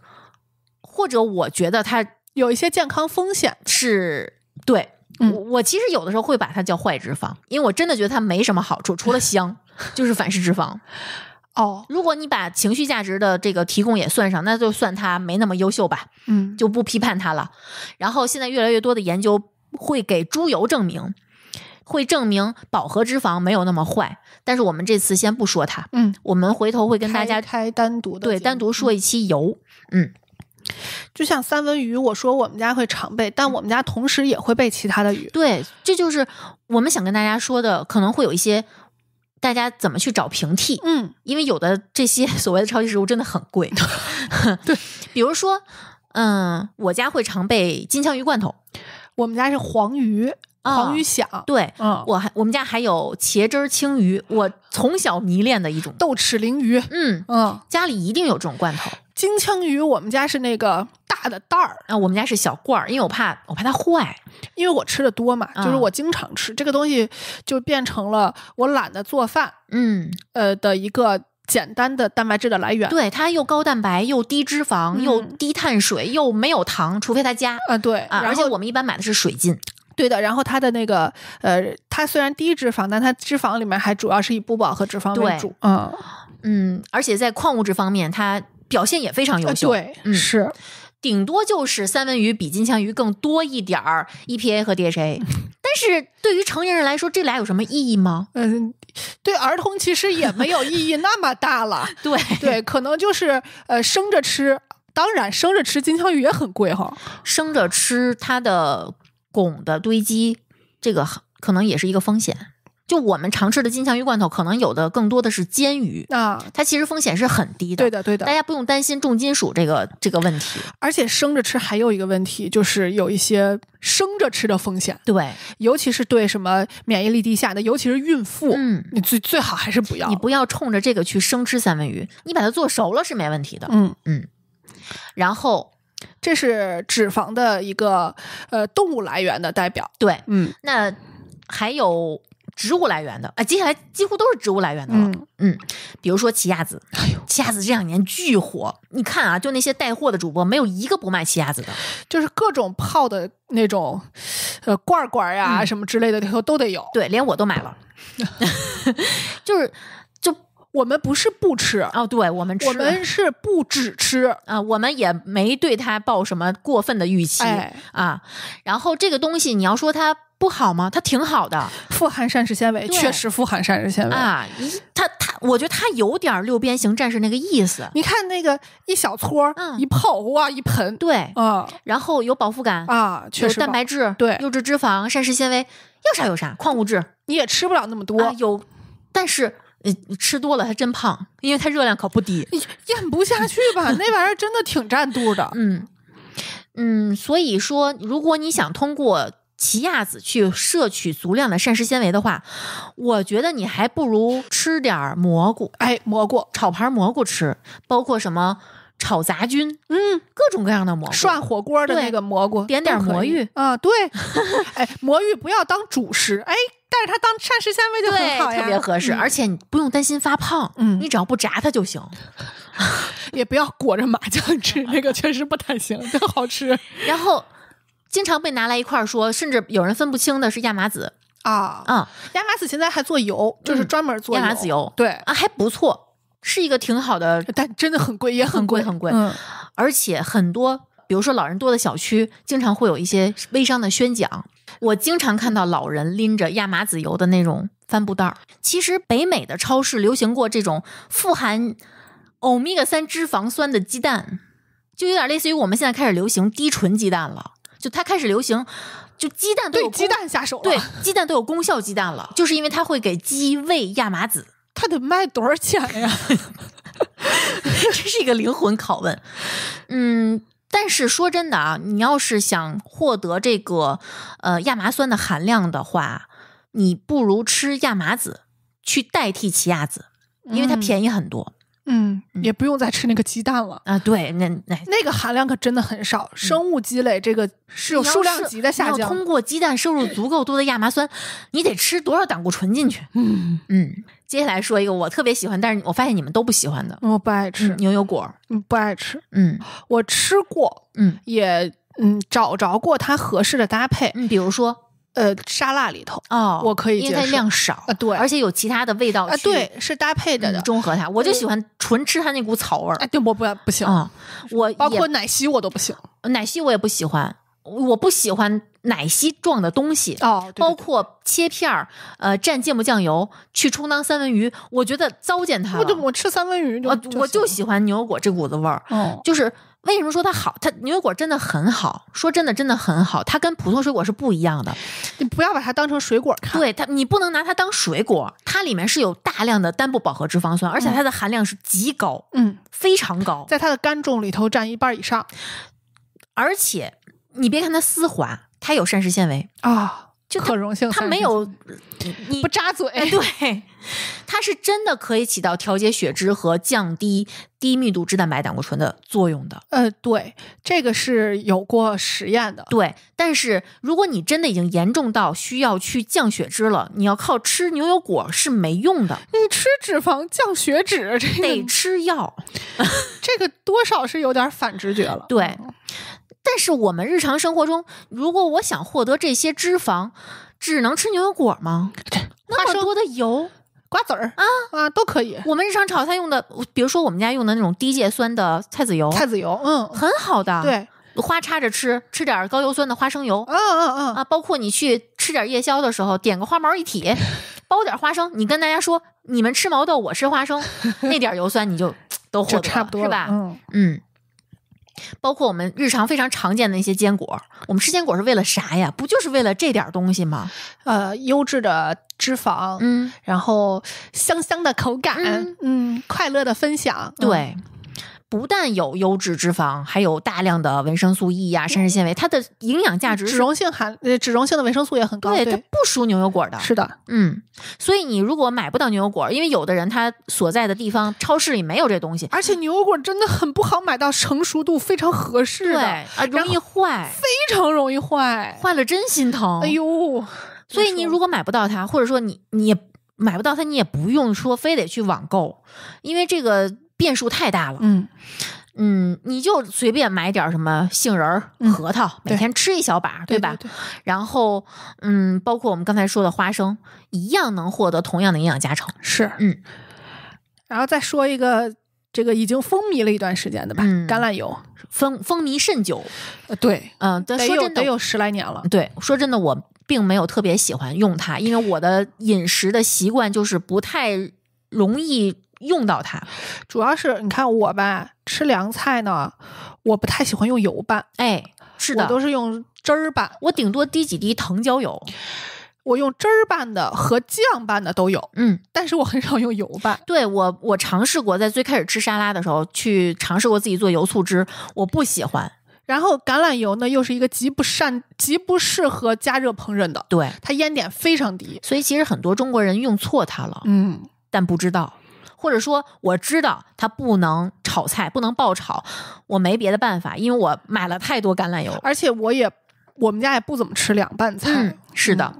或者我觉得它有一些健康风险，是对我我其实有的时候会把它叫坏脂肪，因为我真的觉得它没什么好处，除了香 就是反式脂肪。哦，如果你把情绪价值的这个提供也算上，那就算他没那么优秀吧，嗯，就不批判他了。然后现在越来越多的研究会给猪油证明，会证明饱和脂肪没有那么坏。但是我们这次先不说它，嗯，我们回头会跟大家开单独的对单独说一期油，嗯，就像三文鱼，我说我们家会常备，但我们家同时也会备其他的鱼，对，这就是我们想跟大家说的，可能会有一些。大家怎么去找平替？嗯，因为有的这些所谓的超级食物真的很贵。对，比如说，嗯，我家会常备金枪鱼罐头。我们家是黄鱼，黄鱼响。对，嗯，我还我们家还有茄汁青鱼，我从小迷恋的一种豆豉鲮鱼。嗯嗯，家里一定有这种罐头。金枪鱼，我们家是那个大的袋儿啊，我们家是小罐儿，因为我怕我怕它坏，因为我吃的多嘛，就是我经常吃这个东西，就变成了我懒得做饭，嗯呃的一个简单的蛋白质的来源。对，它又高蛋白，又低脂肪，又低碳水，又没有糖，除非他加啊，对，而且我们一般买的是水浸。对的，然后它的那个呃，它虽然低脂肪，但它脂肪里面还主要是以不饱和脂肪为主，嗯嗯，而且在矿物质方面，它表现也非常优秀，对，是，顶多就是三文鱼比金枪鱼更多一点儿 EPA 和 DHA，但是对于成年人来说，这俩有什么意义吗？嗯，对儿童其实也没有意义那么大了，对对，可能就是呃生着吃，当然生着吃金枪鱼也很贵哈，生着吃它的汞的堆积，这个可能也是一个风险。就我们常吃的金枪鱼罐头，可能有的更多的是煎鱼啊，它其实风险是很低的。对的，对的，大家不用担心重金属这个这个问题。而且生着吃还有一个问题，就是有一些生着吃的风险。对，尤其是对什么免疫力低下的，尤其是孕妇，嗯，你最最好还是不要。你不要冲着这个去生吃三文鱼，你把它做熟了是没问题的。嗯嗯。然后，这是脂肪的一个呃动物来源的代表。对，嗯，那还有。植物来源的啊，接下来几乎都是植物来源的了。嗯，比如说奇亚籽，奇亚籽这两年巨火。你看啊，就那些带货的主播，没有一个不卖奇亚籽的，就是各种泡的那种，呃，罐罐呀什么之类的，都都得有。对，连我都买了。就是，就我们不是不吃啊，对，我们吃，我们是不只吃啊，我们也没对它抱什么过分的预期啊。然后这个东西，你要说它。不好吗？它挺好的，富含膳食纤维，确实富含膳食纤维啊！它它，我觉得它有点六边形战士那个意思。你看那个一小撮儿，一泡哇，一盆对啊，然后有饱腹感啊，确实蛋白质对，优质脂肪、膳食纤维要啥有啥，矿物质你也吃不了那么多有，但是吃多了它真胖，因为它热量可不低，咽不下去吧？那玩意儿真的挺占肚的。嗯嗯，所以说如果你想通过。奇亚籽去摄取足量的膳食纤维的话，我觉得你还不如吃点儿蘑菇。哎，蘑菇炒盘蘑菇吃，包括什么炒杂菌，嗯，各种各样的蘑菇，涮火锅的那个蘑菇，点点魔芋啊，对，哎，魔芋不要当主食，哎，但是它当膳食纤维就很好呀，特别合适，而且你不用担心发胖，嗯，你只要不炸它就行，也不要裹着麻酱吃，那个确实不太行，但好吃。然后。经常被拿来一块儿说，甚至有人分不清的是亚麻籽啊啊！亚麻籽现在还做油，就是专门做亚麻籽油，对啊，还不错，是一个挺好的，但真的很贵，也很贵，很贵。嗯，而且很多，比如说老人多的小区，经常会有一些微商的宣讲。我经常看到老人拎着亚麻籽油的那种帆布袋儿。其实北美的超市流行过这种富含欧米伽三脂肪酸的鸡蛋，就有点类似于我们现在开始流行低纯鸡蛋了。就它开始流行，就鸡蛋都有鸡蛋下手了，对鸡蛋都有功效鸡蛋了，就是因为它会给鸡喂亚麻籽，它得卖多少钱呀？这是一个灵魂拷问。嗯，但是说真的啊，你要是想获得这个呃亚麻酸的含量的话，你不如吃亚麻籽去代替奇亚籽，因为它便宜很多。嗯，也不用再吃那个鸡蛋了啊！对，那那那个含量可真的很少，生物积累这个是有数量级的下降。通过鸡蛋摄入足够多的亚麻酸，你得吃多少胆固醇进去？嗯嗯。接下来说一个我特别喜欢，但是我发现你们都不喜欢的。我不爱吃牛油果，嗯，不爱吃？嗯，我吃过，嗯，也嗯找着过它合适的搭配。嗯，比如说。呃，沙拉里头哦，我可以，因为它量少啊，对，而且有其他的味道啊，对，是搭配着的，中和它。我就喜欢纯吃它那股草味儿啊，对，我不不行啊，我包括奶昔我都不行，奶昔我也不喜欢，我不喜欢奶昔状的东西哦，包括切片儿，呃，蘸芥末酱油去充当三文鱼，我觉得糟践它。我我吃三文鱼，我我就喜欢牛油果这股子味儿，哦，就是。为什么说它好？它牛油果真的很好，说真的，真的很好。它跟普通水果是不一样的，你不要把它当成水果看。对它，你不能拿它当水果，它里面是有大量的单不饱和脂肪酸，而且它的含量是极高，嗯，非常高，在它的干重里头占一半以上。而且，你别看它丝滑，它有膳食纤维啊。就很荣幸，它没有你不扎嘴。对，它是真的可以起到调节血脂和降低低密度脂蛋白胆固醇的作用的。呃，对，这个是有过实验的。对，但是如果你真的已经严重到需要去降血脂了，你要靠吃牛油果是没用的。你吃脂肪降血脂，这个得吃药，这个多少是有点反直觉了。对。但是我们日常生活中，如果我想获得这些脂肪，只能吃牛油果吗？那么多的油、瓜子儿啊啊都可以。我们日常炒菜用的，比如说我们家用的那种低芥酸的菜籽油，菜籽油，嗯，很好的。对，花插着吃，吃点高油酸的花生油。嗯嗯嗯啊，包括你去吃点夜宵的时候，点个花毛一体，包点花生。你跟大家说，你们吃毛豆，我吃花生，那点油酸你就都获得了，是吧？嗯嗯。包括我们日常非常常见的一些坚果，我们吃坚果是为了啥呀？不就是为了这点东西吗？呃，优质的脂肪，嗯，然后香香的口感，嗯，快乐的分享，对。不但有优质脂肪，还有大量的维生素 E 啊，膳食纤维，它的营养价值，脂溶性含呃，脂溶性的维生素也很高。对，它不输牛油果的，是的，嗯。所以你如果买不到牛油果，因为有的人他所在的地方超市里没有这东西，而且牛油果真的很不好买到，成熟度非常合适的，啊，容易坏，非常容易坏，坏了真心疼。哎呦，所以你如果买不到它，或者说你你买不到它，你也不用说非得去网购，因为这个。变数太大了，嗯，嗯，你就随便买点什么杏仁儿、核桃，每天吃一小把，对吧？然后，嗯，包括我们刚才说的花生，一样能获得同样的营养加成。是，嗯。然后再说一个这个已经风靡了一段时间的吧，橄榄油，风风靡甚久。对，嗯，说真的，得有十来年了。对，说真的，我并没有特别喜欢用它，因为我的饮食的习惯就是不太容易。用到它，主要是你看我吧，吃凉菜呢，我不太喜欢用油拌，哎，是的，我都是用汁儿拌，我顶多滴几滴藤椒油，我用汁儿拌的和酱拌的都有，嗯，但是我很少用油拌。对我，我尝试过在最开始吃沙拉的时候去尝试过自己做油醋汁，我不喜欢。然后橄榄油呢，又是一个极不善、极不适合加热烹饪的，对，它烟点非常低，所以其实很多中国人用错它了，嗯，但不知道。或者说我知道它不能炒菜，不能爆炒，我没别的办法，因为我买了太多橄榄油，而且我也我们家也不怎么吃凉拌菜，是的，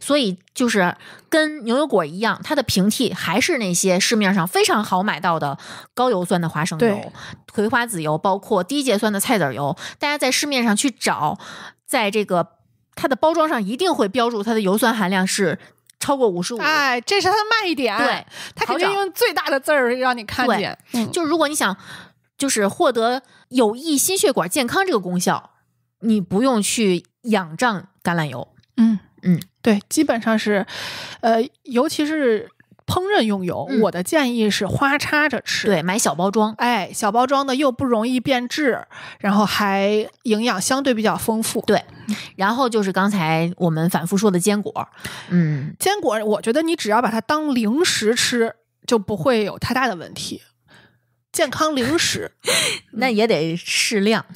所以就是跟牛油果一样，它的平替还是那些市面上非常好买到的高油酸的花生油、葵花籽油，包括低芥酸的菜籽油。大家在市面上去找，在这个它的包装上一定会标注它的油酸含量是。超过五十五，哎，这是它的卖点。对，它肯定用最大的字儿让你看见。就如果你想，就是获得有益心血管健康这个功效，你不用去仰仗橄榄油。嗯嗯，对，基本上是，呃，尤其是。烹饪用油，我的建议是花插着吃。对，买小包装，哎，小包装的又不容易变质，然后还营养相对比较丰富。对，然后就是刚才我们反复说的坚果，嗯，坚果，我觉得你只要把它当零食吃，就不会有太大的问题。健康零食，那也得适量。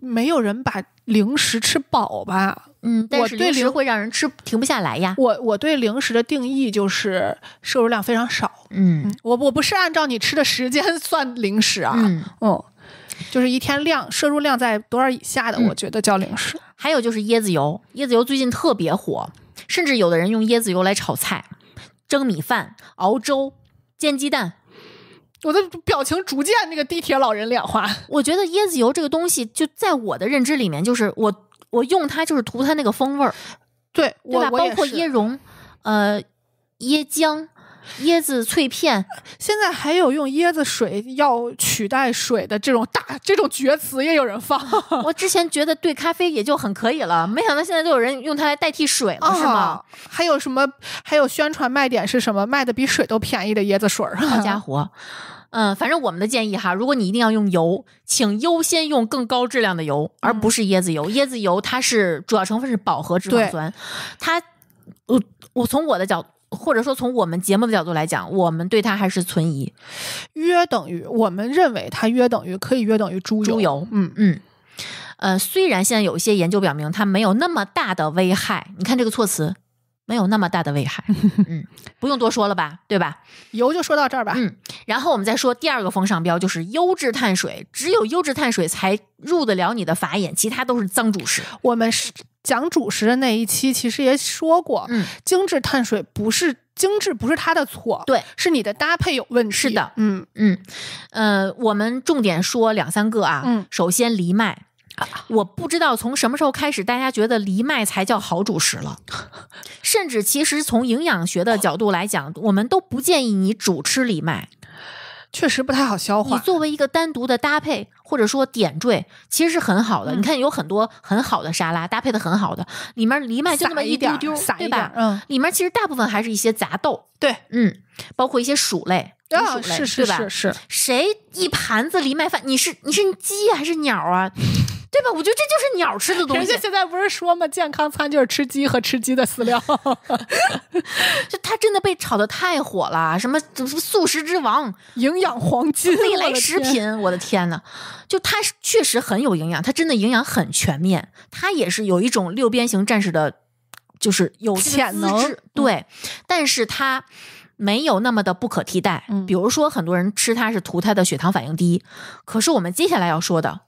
没有人把。零食吃饱吧，嗯，但是零食会让人吃停不下来呀。我我对零食的定义就是摄入量非常少，嗯，我我不是按照你吃的时间 算零食啊，嗯，就是一天量摄入量在多少以下的，我觉得叫零食。还有就是椰子油，椰子油最近特别火，甚至有的人用椰子油来炒菜、蒸米饭、熬粥、煎鸡蛋。我的表情逐渐那个地铁老人脸化。我觉得椰子油这个东西，就在我的认知里面，就是我我用它就是图它那个风味儿，对对吧？包括椰蓉，呃，椰浆。椰子脆片，现在还有用椰子水要取代水的这种大这种绝词也有人放。我之前觉得兑咖啡也就很可以了，没想到现在都有人用它来代替水了，是吗？还有什么？还有宣传卖点是什么？卖的比水都便宜的椰子水？好家伙！嗯，反正我们的建议哈，如果你一定要用油，请优先用更高质量的油，而不是椰子油。椰子油它是主要成分是饱和脂肪酸，它我我从我的角度。或者说，从我们节目的角度来讲，我们对它还是存疑。约等于，我们认为它约等于可以约等于猪油。猪油，嗯嗯。呃，虽然现在有一些研究表明它没有那么大的危害，你看这个措辞，没有那么大的危害。嗯，不用多说了吧，对吧？油就说到这儿吧。嗯，然后我们再说第二个风尚标，就是优质碳水，只有优质碳水才入得了你的法眼，其他都是脏主食。我们是。讲主食的那一期，其实也说过，嗯，精致碳水不是精致，不是它的错，对，是你的搭配有问题。是的，嗯嗯，呃，我们重点说两三个啊，嗯，首先藜麦，我不知道从什么时候开始，大家觉得藜麦才叫好主食了，甚至其实从营养学的角度来讲，我们都不建议你主吃藜麦。确实不太好消化。你作为一个单独的搭配，或者说点缀，其实是很好的。你看，有很多很好的沙拉搭配的很好的，里面藜麦就那么一丢丢，对吧？嗯，里面其实大部分还是一些杂豆，对，嗯，包括一些薯类。啊，是是是是，谁一盘子藜麦饭？你是你是鸡还是鸟啊？对吧？我觉得这就是鸟吃的东西。现在不是说吗？健康餐就是吃鸡和吃鸡的饲料。就它真的被炒的太火了，什么素食之王、营养黄金、未来食品，我的天呐，就它确实很有营养，它真的营养很全面，它也是有一种六边形战士的，就是有潜能。对，但是它。没有那么的不可替代。嗯，比如说很多人吃它是图它的血糖反应低，可是我们接下来要说的，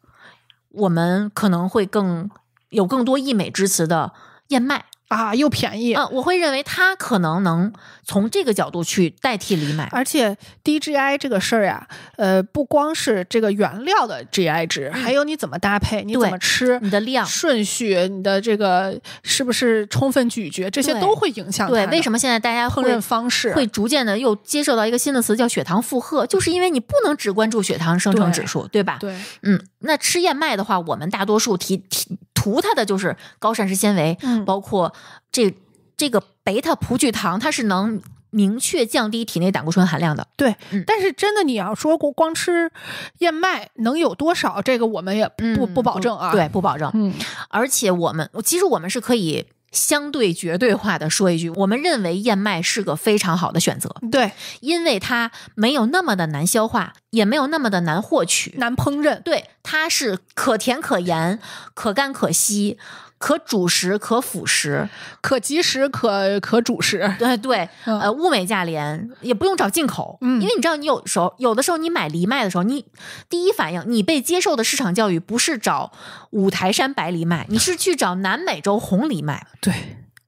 我们可能会更有更多溢美之词的燕麦。啊，又便宜啊！我会认为它可能能从这个角度去代替藜麦，而且 D G I 这个事儿呀，呃，不光是这个原料的 G I 值，还有你怎么搭配，你怎么吃，你的量、顺序、你的这个是不是充分咀嚼，这些都会影响。对，为什么现在大家烹饪方式会逐渐的又接受到一个新的词叫血糖负荷？就是因为你不能只关注血糖生成指数，对吧？对，嗯，那吃燕麦的话，我们大多数提提。葡它的就是高膳食纤维，包括这这个贝塔葡聚糖，它是能明确降低体内胆固醇含量的。对，但是真的你要说光光吃燕麦能有多少？这个我们也不不保证啊。对，不保证。嗯，而且我们其实我们是可以。相对绝对化的说一句，我们认为燕麦是个非常好的选择。对，因为它没有那么的难消化，也没有那么的难获取、难烹饪。对，它是可甜可盐、可干可稀。可主食可辅食可即食可可主食，对对，呃，物美价廉，也不用找进口，因为你知道，你有时候有的时候你买藜麦的时候，你第一反应，你被接受的市场教育不是找五台山白藜麦，你是去找南美洲红藜麦，对，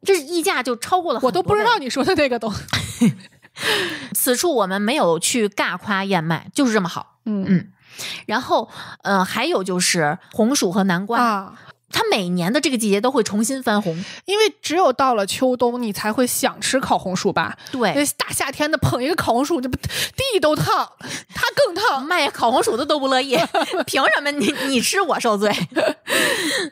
这溢价就超过了，我都不知道你说的那个都。此处我们没有去尬夸燕麦，就是这么好，嗯嗯，然后呃，还有就是红薯和南瓜。它每年的这个季节都会重新翻红，因为只有到了秋冬，你才会想吃烤红薯吧？对，大夏天的捧一个烤红薯，这不地都烫，它更烫，卖烤红薯的都不乐意，凭什么你你吃我受罪？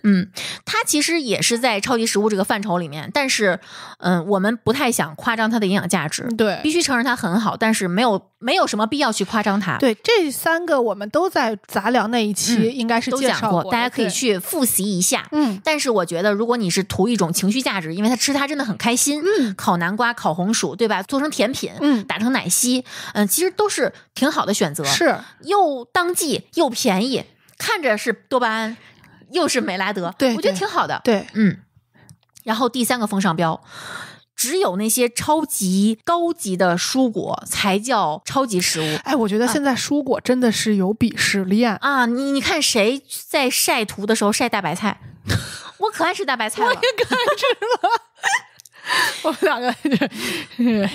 嗯，它其实也是在超级食物这个范畴里面，但是嗯，我们不太想夸张它的营养价值。对，必须承认它很好，但是没有没有什么必要去夸张它。对，这三个我们都在杂粮那一期应该是都讲过，大家可以去复习一下。嗯，但是我觉得，如果你是图一种情绪价值，因为他吃它真的很开心。嗯，烤南瓜、烤红薯，对吧？做成甜品，嗯，打成奶昔，嗯，其实都是挺好的选择。是，又当季又便宜，看着是多巴胺，又是美拉德，对，我觉得挺好的。对，嗯。然后第三个风尚标。只有那些超级高级的蔬果才叫超级食物。哎，我觉得现在蔬果真的是有鄙视链啊！你你看谁在晒图的时候晒大白菜？我可爱吃大白菜了。我也爱吃了。我们两个，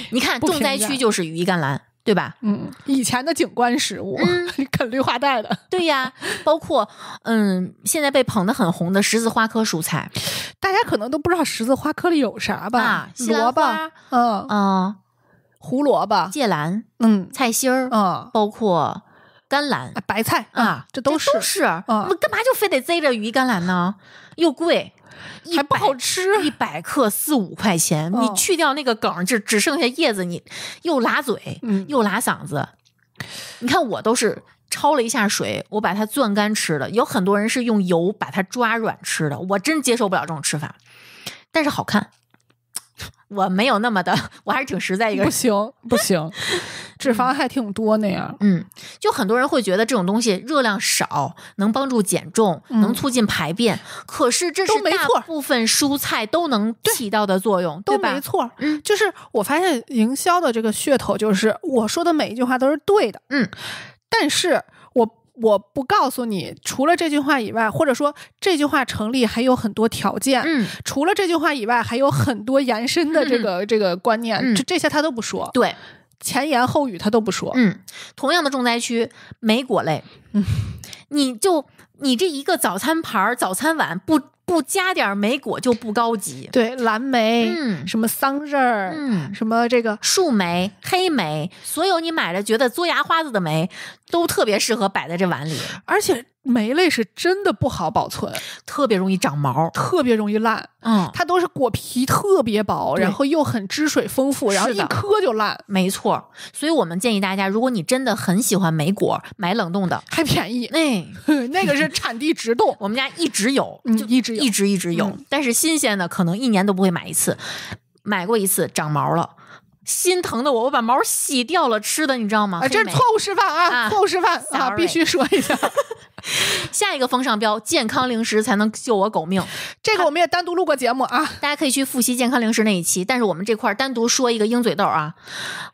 你看重灾区就是羽衣甘蓝。对吧？嗯，以前的景观食物，啃 绿化带的。对呀，包括嗯，现在被捧得很红的十字花科蔬菜，大家可能都不知道十字花科里有啥吧？啊，萝卜，嗯嗯，胡萝卜、芥兰，嗯，菜心儿，嗯，包括甘蓝、白菜啊，这都是都是啊，我干嘛就非得栽着鱼甘蓝呢？又贵。还不好吃，一百克四五块钱，你去掉那个梗，就只剩下叶子，你又拉嘴，嗯，又拉嗓子。你看我都是焯了一下水，我把它攥干吃的。有很多人是用油把它抓软吃的，我真接受不了这种吃法，但是好看。我没有那么的，我还是挺实在一个人。不行不行，脂肪还挺多那样。嗯，就很多人会觉得这种东西热量少，能帮助减重，能促进排便。可是这是大部分蔬菜都能起到的作用，都没错。嗯，就是我发现营销的这个噱头，就是我说的每一句话都是对的。嗯，但是。我不告诉你除了这句话以外，或者说这句话成立还有很多条件。嗯，除了这句话以外，还有很多延伸的这个这个观念，这这些他都不说。对，前言后语他都不说。嗯，同样的重灾区，莓果类，你就。你这一个早餐盘儿、早餐碗不不加点莓果就不高级。对，蓝莓，嗯，什么桑葚儿，嗯，什么这个树莓、黑莓，所有你买了觉得嘬牙花子的梅，都特别适合摆在这碗里，而且。梅类是真的不好保存，特别容易长毛，特别容易烂。嗯，它都是果皮特别薄，然后又很汁水丰富，然后一磕就烂。没错，所以我们建议大家，如果你真的很喜欢梅果，买冷冻的，还便宜。哎，那个是产地直冻，我们家一直有，就一直一直一直有。但是新鲜的可能一年都不会买一次，买过一次长毛了。心疼的我，我把毛洗掉了，吃的你知道吗？这是错误示范啊！错误示范啊，必须说一下。下一个风尚标，健康零食才能救我狗命。这个我们也单独录过节目啊，大家可以去复习健康零食那一期。但是我们这块儿单独说一个鹰嘴豆啊，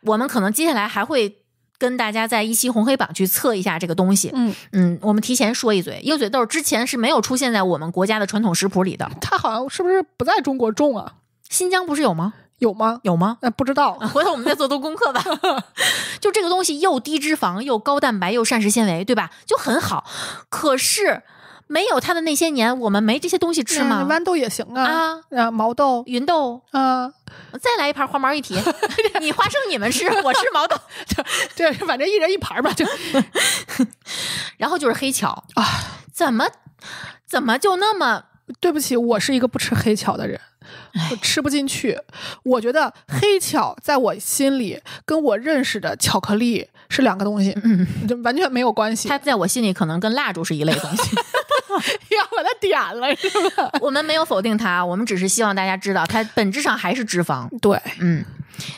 我们可能接下来还会跟大家在一期红黑榜去测一下这个东西。嗯嗯，我们提前说一嘴，鹰嘴豆之前是没有出现在我们国家的传统食谱里的。它好像是不是不在中国种啊？新疆不是有吗？有吗？有吗？那不知道，回头我们再做做功课吧。就这个东西又低脂肪，又高蛋白，又膳食纤维，对吧？就很好。可是没有它的那些年，我们没这些东西吃吗？豌豆也行啊啊啊！毛豆、芸豆啊，再来一盘黄毛一体。你花生你们吃，我吃毛豆。对，反正一人一盘吧。就，然后就是黑巧啊？怎么怎么就那么？对不起，我是一个不吃黑巧的人。我吃不进去，我觉得黑巧在我心里跟我认识的巧克力是两个东西，嗯，就完全没有关系。它在我心里可能跟蜡烛是一类东西，要把它点了是吧？我们没有否定它，我们只是希望大家知道，它本质上还是脂肪。对，嗯，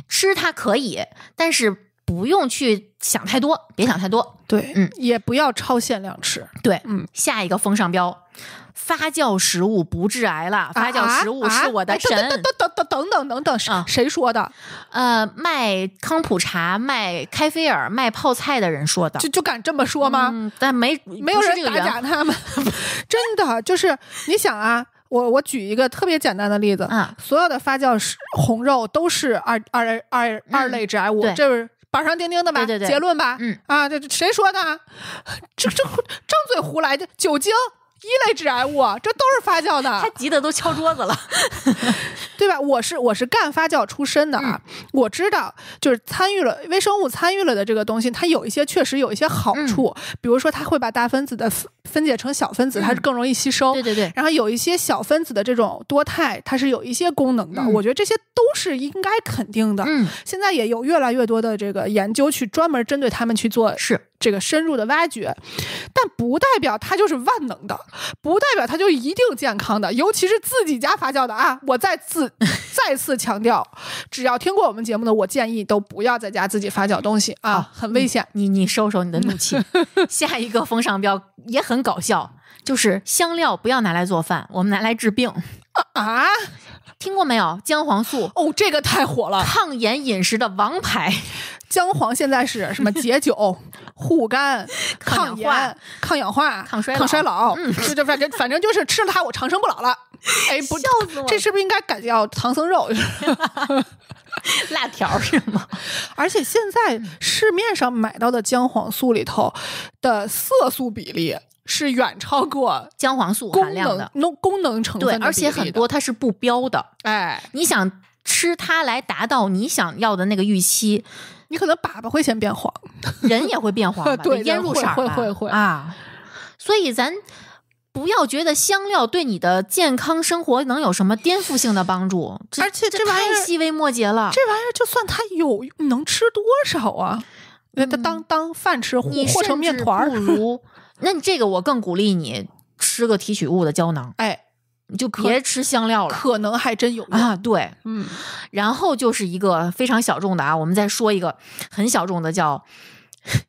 吃它可以，但是不用去想太多，别想太多。对，嗯，也不要超限量吃。对，嗯，下一个风尚标。发酵食物不致癌了，发酵食物是我的神。等等等等等等等等，谁说的？呃，卖康普茶、卖开菲尔、卖泡菜的人说的，就就敢这么说吗？但没没有人打假他们，真的就是你想啊，我我举一个特别简单的例子啊，所有的发酵食红肉都是二二二二类致癌物，这是板上钉钉的吧？对对结论吧，嗯啊，这谁说的？这这张嘴胡来的酒精。一类致癌物，这都是发酵的。他急得都敲桌子了。对吧？我是我是干发酵出身的啊，我知道就是参与了微生物参与了的这个东西，它有一些确实有一些好处，比如说它会把大分子的分解成小分子，它是更容易吸收。对对对。然后有一些小分子的这种多肽，它是有一些功能的。我觉得这些都是应该肯定的。嗯。现在也有越来越多的这个研究去专门针对他们去做是这个深入的挖掘，但不代表它就是万能的，不代表它就一定健康的。尤其是自己家发酵的啊，我在自。再次强调，只要听过我们节目的，我建议都不要在家自己发酵东西啊，很危险。你你收收你的怒气。下一个风尚标也很搞笑，就是香料不要拿来做饭，我们拿来治病。啊啊！听过没有姜黄素？哦，这个太火了，抗炎饮食的王牌。姜黄现在是什么？解酒、护肝、抗炎、抗氧化、抗衰、抗衰老。嗯，就反正反正就是吃了它，我长生不老了。哎，不，这是不是应该改叫唐僧肉？辣条是吗？而且现在市面上买到的姜黄素里头的色素比例。是远超过姜黄素含量的能功能成分，对，而且很多它是不标的。哎，你想吃它来达到你想要的那个预期，你可能粑粑会先变黄，人也会变黄，对，腌入色会会会啊！所以咱不要觉得香料对你的健康生活能有什么颠覆性的帮助，而且这玩意儿太细微末节了。这玩意儿就算它有，能吃多少啊？那它当当饭吃，和成面团如。那你这个我更鼓励你吃个提取物的胶囊，哎，你就别吃香料了，可能还真有啊。对，嗯，然后就是一个非常小众的啊，我们再说一个很小众的，叫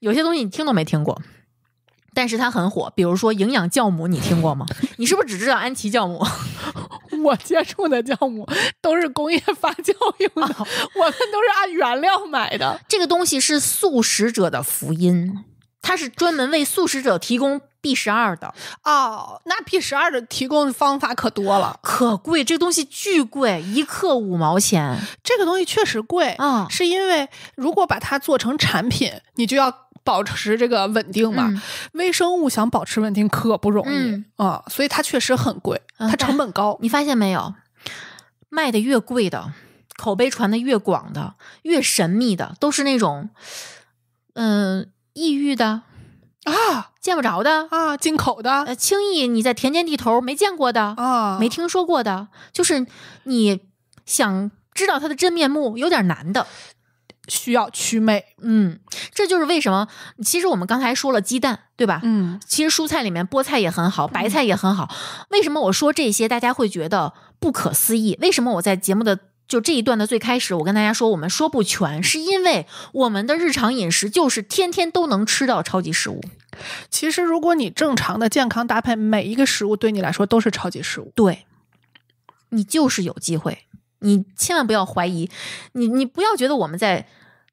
有些东西你听都没听过，但是它很火，比如说营养酵母，你听过吗？你是不是只知道安琪酵母？我接触的酵母都是工业发酵用的，我们都是按原料买的。这个东西是素食者的福音。它是专门为素食者提供 B 十二的哦，那 B 十二的提供方法可多了，可贵，这东西巨贵，一克五毛钱。这个东西确实贵啊，是因为如果把它做成产品，你就要保持这个稳定嘛。微生物想保持稳定可不容易啊，所以它确实很贵，它成本高。你发现没有，卖的越贵的，口碑传的越广的，越神秘的，都是那种，嗯。异域的啊，见不着的啊，进口的，轻易你在田间地头没见过的啊，没听说过的，就是你想知道它的真面目有点难的，需要祛魅。嗯，这就是为什么，其实我们刚才说了鸡蛋，对吧？嗯，其实蔬菜里面菠菜也很好，白菜也很好。为什么我说这些，大家会觉得不可思议？为什么我在节目的？就这一段的最开始，我跟大家说，我们说不全，是因为我们的日常饮食就是天天都能吃到超级食物。其实，如果你正常的健康搭配，每一个食物对你来说都是超级食物。对，你就是有机会，你千万不要怀疑，你你不要觉得我们在。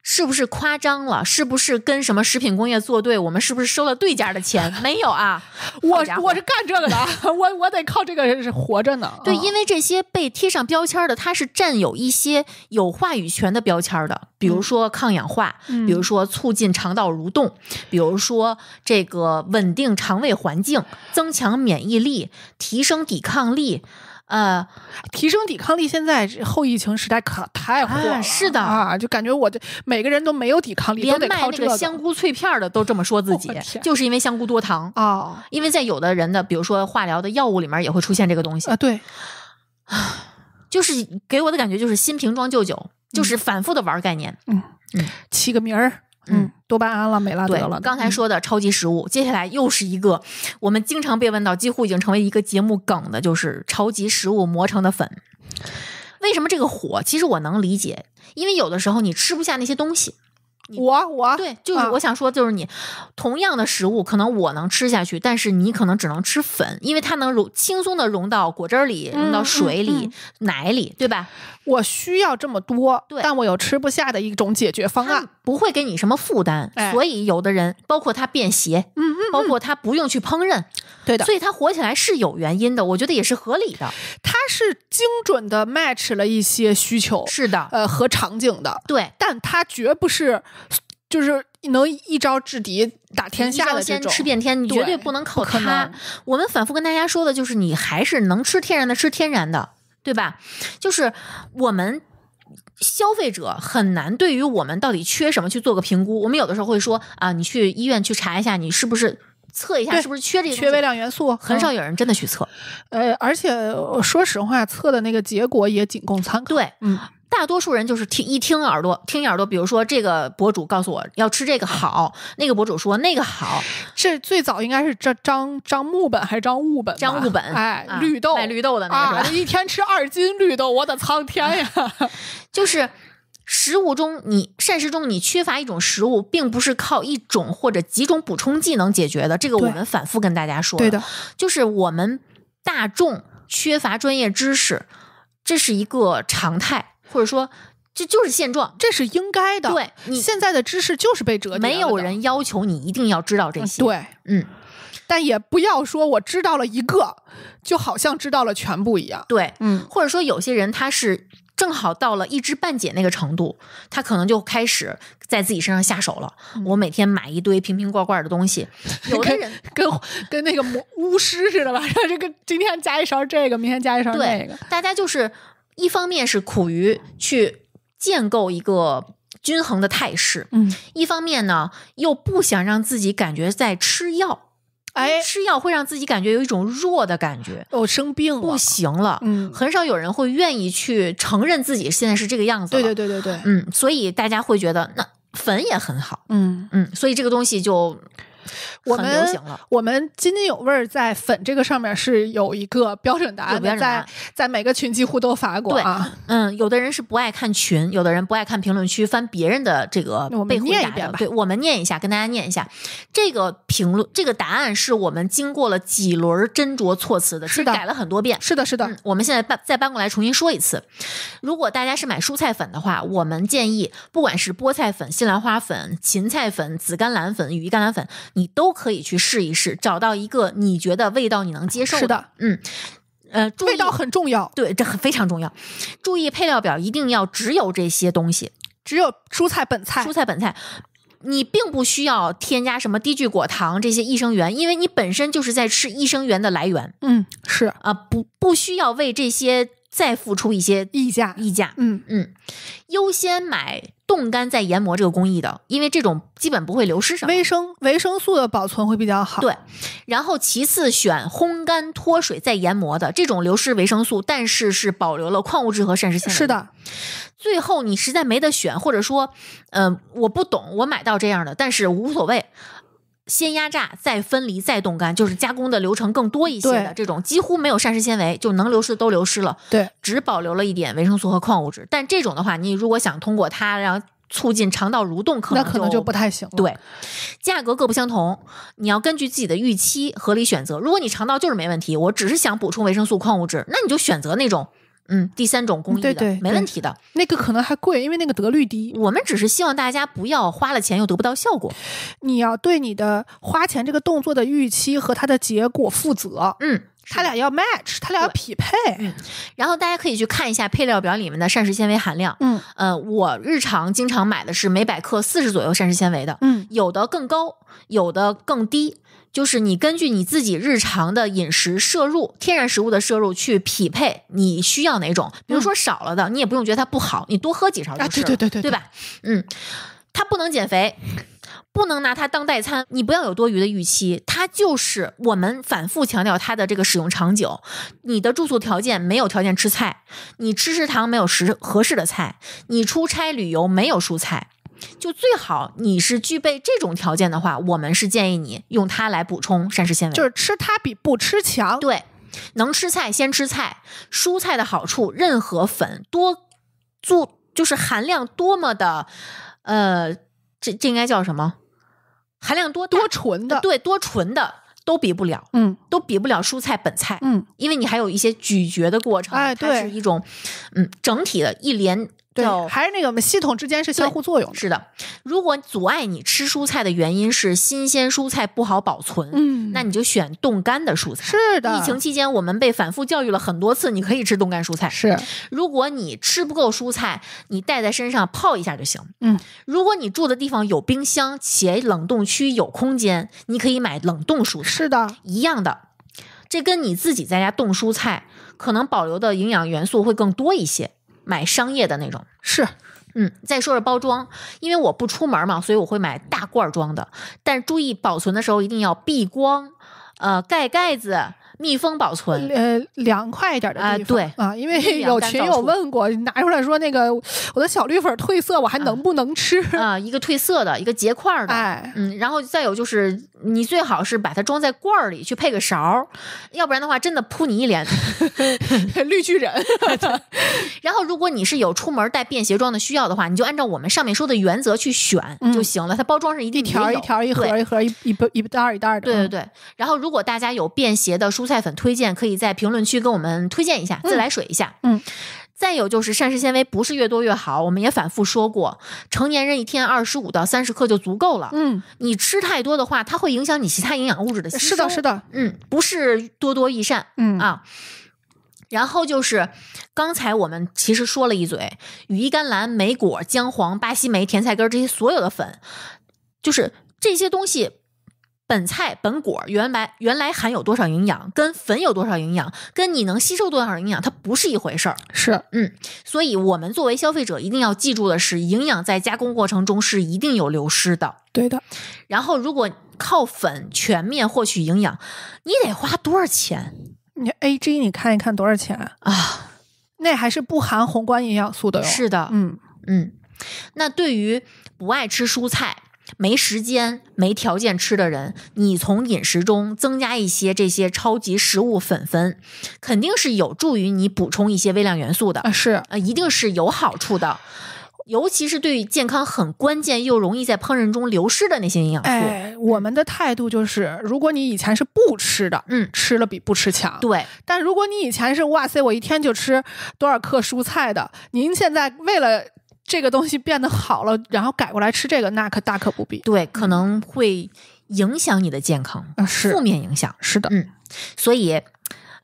是不是夸张了？是不是跟什么食品工业作对？我们是不是收了对家的钱？没有啊，我我是干这个的，我我得靠这个人是活着呢。对，因为这些被贴上标签的，它是占有一些有话语权的标签的，比如说抗氧化，比如说促进肠道蠕动，比如说这个稳定肠胃环境，增强免疫力，提升抵抗力。呃，提升抵抗力，现在后疫情时代可太火了，是的啊，就感觉我这每个人都没有抵抗力，连卖那这个香菇脆片的，都这么说自己，就是因为香菇多糖啊，因为在有的人的，比如说化疗的药物里面也会出现这个东西啊，对，就是给我的感觉就是新瓶装旧酒，就是反复的玩概念，嗯，起个名儿。嗯，多巴胺了，美了，对了。刚才说的超级食物，接下来又是一个我们经常被问到，几乎已经成为一个节目梗的，就是超级食物磨成的粉。为什么这个火？其实我能理解，因为有的时候你吃不下那些东西。我我对，就是我想说，就是你同样的食物，可能我能吃下去，但是你可能只能吃粉，因为它能融轻松的融到果汁里、融到水里、奶里，对吧？我需要这么多，但我有吃不下的一种解决方案，不会给你什么负担，所以有的人包括他便携，嗯嗯，包括他不用去烹饪，对的，所以他火起来是有原因的，我觉得也是合理的，他是精准的 match 了一些需求，是的，呃，和场景的，对，但他绝不是就是能一招制敌打天下的先种，吃遍天你绝对不能靠它。我们反复跟大家说的就是，你还是能吃天然的，吃天然的。对吧？就是我们消费者很难对于我们到底缺什么去做个评估。我们有的时候会说啊，你去医院去查一下，你是不是测一下，是不是缺这个？缺微量元素，很少有人真的去测。呃，而且说实话，测的那个结果也仅供参考。对，嗯。大多数人就是听一听耳朵，听一耳朵。比如说，这个博主告诉我要吃这个好，那个博主说那个好。这最早应该是张张张木本还是张物本？张物本，哎，绿豆，卖绿豆的那种，一天吃二斤绿豆，我的苍天呀！就是食物中，你膳食中你缺乏一种食物，并不是靠一种或者几种补充剂能解决的。这个我们反复跟大家说，对的，就是我们大众缺乏专业知识，这是一个常态。或者说，这就是现状，这是应该的。对，现在的知识就是被折叠，没有人要求你一定要知道这些。对，嗯，但也不要说我知道了一个，就好像知道了全部一样。对，嗯，或者说有些人他是正好到了一知半解那个程度，他可能就开始在自己身上下手了。我每天买一堆瓶瓶罐罐的东西，有的人跟跟那个魔巫师似的吧，这个今天加一勺这个，明天加一勺那个，大家就是。一方面是苦于去建构一个均衡的态势，嗯，一方面呢又不想让自己感觉在吃药，哎，吃药会让自己感觉有一种弱的感觉，哦，生病了，不行了，嗯，很少有人会愿意去承认自己现在是这个样子，对对对对对，嗯，所以大家会觉得那粉也很好，嗯嗯，所以这个东西就。我们我们津津有味儿在粉这个上面是有一个标准答案，在在每个群几乎都发过啊。嗯，有的人是不爱看群，有的人不爱看评论区，翻别人的这个背后答案。对我们念一下，跟大家念一下这个评论，这个答案是我们经过了几轮斟酌措辞的，是改了很多遍。是的，是的，我们现在搬再搬过来重新说一次。如果大家是买蔬菜粉的话，我们建议不管是菠菜粉、西兰花粉、芹菜粉、紫甘蓝粉、羽衣甘蓝粉。你都可以去试一试，找到一个你觉得味道你能接受的。是的，嗯，呃，味道很重要，对，这很非常重要。注意配料表一定要只有这些东西，只有蔬菜本菜，蔬菜本菜。你并不需要添加什么低聚果糖这些益生元，因为你本身就是在吃益生元的来源。嗯，是啊，不不需要为这些。再付出一些溢价，溢价，嗯嗯，优先买冻干再研磨这个工艺的，因为这种基本不会流失什么，维生维生素的保存会比较好。对，然后其次选烘干脱水再研磨的，这种流失维生素，但是是保留了矿物质和膳食纤维。是的，最后你实在没得选，或者说，嗯，我不懂，我买到这样的，但是无所谓。先压榨，再分离，再冻干，就是加工的流程更多一些的这种，几乎没有膳食纤维，就能流失的都流失了，对，只保留了一点维生素和矿物质。但这种的话，你如果想通过它让促进肠道蠕动，可能就不太行。对，价格各不相同，你要根据自己的预期合理选择。如果你肠道就是没问题，我只是想补充维生素、矿物质，那你就选择那种。嗯，第三种工艺的，对对，没问题的。那个可能还贵，因为那个得率低。我们只是希望大家不要花了钱又得不到效果。你要对你的花钱这个动作的预期和它的结果负责。嗯，他俩要 match，他俩要匹配。然后大家可以去看一下配料表里面的膳食纤维含量。嗯，呃，我日常经常买的是每百克四十左右膳食纤维的。嗯，有的更高，有的更低。就是你根据你自己日常的饮食摄入，天然食物的摄入去匹配你需要哪种。比如说少了的，你也不用觉得它不好，你多喝几勺就是。啊，对对对对，对吧？嗯，它不能减肥，不能拿它当代餐，你不要有多余的预期。它就是我们反复强调它的这个使用场景：你的住宿条件没有条件吃菜，你吃食堂没有食合适的菜，你出差旅游没有蔬菜。就最好你是具备这种条件的话，我们是建议你用它来补充膳食纤维，就是吃它比不吃强。对，能吃菜先吃菜，蔬菜的好处，任何粉多做就是含量多么的，呃，这这应该叫什么？含量多多纯的，对，多纯的都比不了，嗯，都比不了蔬菜本菜，嗯，因为你还有一些咀嚼的过程，它是一种，嗯，整体的一连。对，还是那个，我们系统之间是相互作用。是的，如果阻碍你吃蔬菜的原因是新鲜蔬菜不好保存，嗯，那你就选冻干的蔬菜。是的，疫情期间我们被反复教育了很多次，你可以吃冻干蔬菜。是，如果你吃不够蔬菜，你带在身上泡一下就行。嗯，如果你住的地方有冰箱且冷冻区有空间，你可以买冷冻蔬菜。是的，一样的，这跟你自己在家冻蔬菜，可能保留的营养元素会更多一些。买商业的那种是，嗯，再说说包装，因为我不出门嘛，所以我会买大罐装的，但注意保存的时候一定要避光，呃，盖盖子。密封保存，呃，凉快一点的地方，对啊，因为有群友问过，拿出来说那个我的小绿粉褪色，我还能不能吃啊？一个褪色的，一个结块的，哎，嗯，然后再有就是你最好是把它装在罐儿里去配个勺儿，要不然的话真的扑你一脸 绿巨人。然后如果你是有出门带便携装的需要的话，你就按照我们上面说的原则去选就行了。它包装是一定一条一条一盒一盒一一一袋一袋的，对对对。然后如果大家有便携的蔬菜，菜粉推荐可以在评论区跟我们推荐一下自来水一下，嗯，再有就是膳食纤维不是越多越好，我们也反复说过，成年人一天二十五到三十克就足够了，嗯，你吃太多的话，它会影响你其他营养物质的吸收，是的，是的，嗯，不是多多益善，嗯啊，然后就是刚才我们其实说了一嘴，羽衣甘蓝、莓果、姜黄、巴西莓、甜菜根这些所有的粉，就是这些东西。本菜、本果原来原来含有多少营养，跟粉有多少营养，跟你能吸收多少营养，它不是一回事儿。是，嗯，所以我们作为消费者一定要记住的是，营养在加工过程中是一定有流失的。对的。然后，如果靠粉全面获取营养，你得花多少钱？你 A G，你看一看多少钱啊？那还是不含宏观营养素的。是的，嗯嗯。那对于不爱吃蔬菜。没时间、没条件吃的人，你从饮食中增加一些这些超级食物粉粉，肯定是有助于你补充一些微量元素的。啊，是一定是有好处的，尤其是对健康很关键又容易在烹饪中流失的那些营养素。哎，我们的态度就是，如果你以前是不吃的，嗯，吃了比不吃强。对，但如果你以前是哇塞，我一天就吃多少克蔬菜的，您现在为了。这个东西变得好了，然后改过来吃这个，那可大可不必。对，可能会影响你的健康，是负面影响。是的，嗯，所以，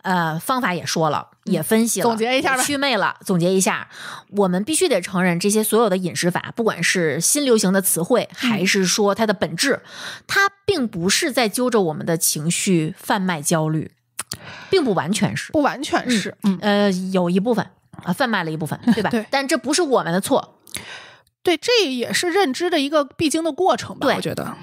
呃，方法也说了，也分析了，总结一下，吧，祛魅了。总结一下，我们必须得承认，这些所有的饮食法，不管是新流行的词汇，还是说它的本质，它并不是在揪着我们的情绪贩卖焦虑，并不完全是，不完全是，嗯，呃，有一部分。啊，贩卖了一部分，对吧？对，但这不是我们的错，对，这也是认知的一个必经的过程吧？我觉得，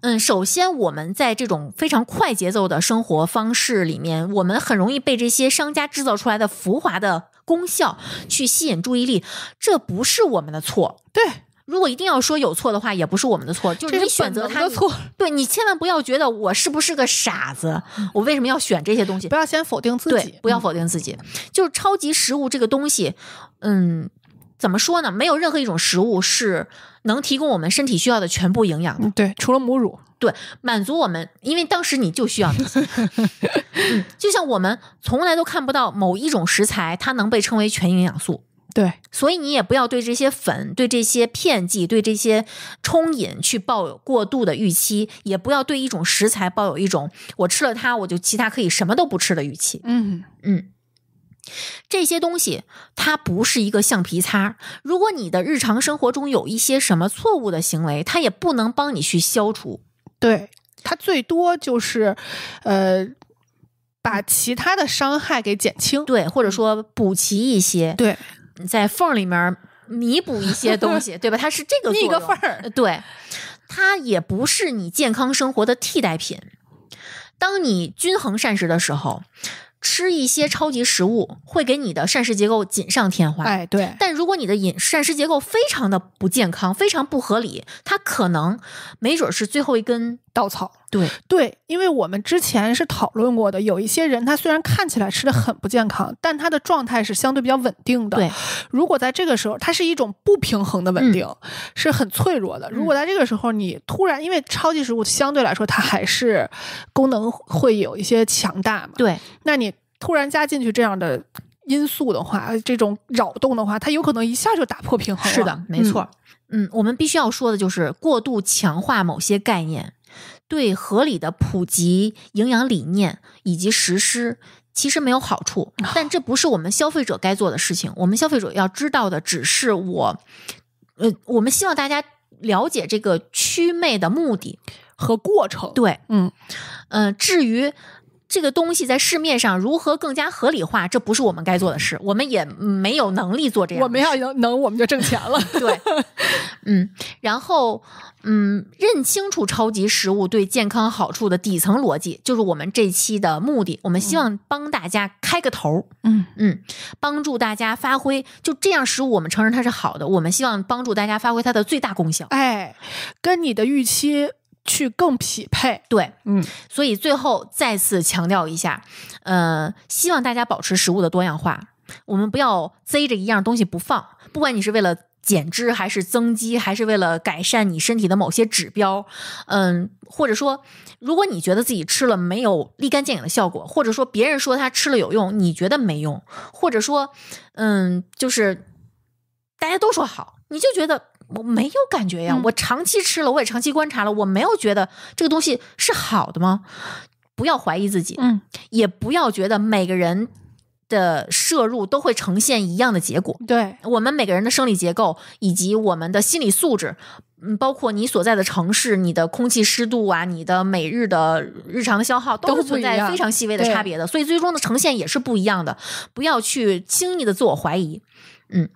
嗯，首先我们在这种非常快节奏的生活方式里面，我们很容易被这些商家制造出来的浮华的功效去吸引注意力，这不是我们的错，对。如果一定要说有错的话，也不是我们的错，就是你选择他的错。对你千万不要觉得我是不是个傻子，我为什么要选这些东西？不要先否定自己，不要否定自己。就是超级食物这个东西，嗯，怎么说呢？没有任何一种食物是能提供我们身体需要的全部营养的。对，除了母乳。对，满足我们，因为当时你就需要就像我们从来都看不到某一种食材，它能被称为全营养素。对，所以你也不要对这些粉、对这些片剂、对这些冲饮去抱有过度的预期，也不要对一种食材抱有一种我吃了它我就其他可以什么都不吃的预期。嗯嗯，这些东西它不是一个橡皮擦，如果你的日常生活中有一些什么错误的行为，它也不能帮你去消除。对，它最多就是呃把其他的伤害给减轻，对，或者说补齐一些，对。你在缝里面弥补一些东西，对吧？它是这个一个缝儿，对它也不是你健康生活的替代品。当你均衡膳食的时候，吃一些超级食物会给你的膳食结构锦上添花。哎，对。但如果你的饮膳食结构非常的不健康，非常不合理，它可能没准是最后一根。稻草，对对，因为我们之前是讨论过的，有一些人他虽然看起来吃的很不健康，但他的状态是相对比较稳定的。对，如果在这个时候，它是一种不平衡的稳定，是很脆弱的。如果在这个时候你突然，因为超级食物相对来说它还是功能会有一些强大嘛，对，那你突然加进去这样的因素的话，这种扰动的话，它有可能一下就打破平衡。是的，没错。嗯，我们必须要说的就是过度强化某些概念。对合理的普及营养理念以及实施，其实没有好处。但这不是我们消费者该做的事情。我们消费者要知道的只是我，呃，我们希望大家了解这个祛魅的目的和过程。对，嗯，嗯，至于。这个东西在市面上如何更加合理化？这不是我们该做的事，我们也没有能力做这样。我们要能能，我们就挣钱了。对，嗯，然后嗯，认清楚超级食物对健康好处的底层逻辑，就是我们这期的目的。我们希望帮大家开个头，嗯嗯，帮助大家发挥，就这样食物，我们承认它是好的。我们希望帮助大家发挥它的最大功效。哎，跟你的预期。去更匹配，对，嗯，所以最后再次强调一下，呃，希望大家保持食物的多样化，我们不要塞着一样东西不放。不管你是为了减脂，还是增肌，还是为了改善你身体的某些指标，嗯，或者说，如果你觉得自己吃了没有立竿见影的效果，或者说别人说他吃了有用，你觉得没用，或者说，嗯，就是大家都说好，你就觉得。我没有感觉呀，我长期吃了，我也长期观察了，我没有觉得这个东西是好的吗？不要怀疑自己，嗯，也不要觉得每个人的摄入都会呈现一样的结果。对我们每个人的生理结构以及我们的心理素质，嗯，包括你所在的城市、你的空气湿度啊、你的每日的日常消耗，都是存在非常细微的差别的，所以最终的呈现也是不一样的。不要去轻易的自我怀疑。嗯，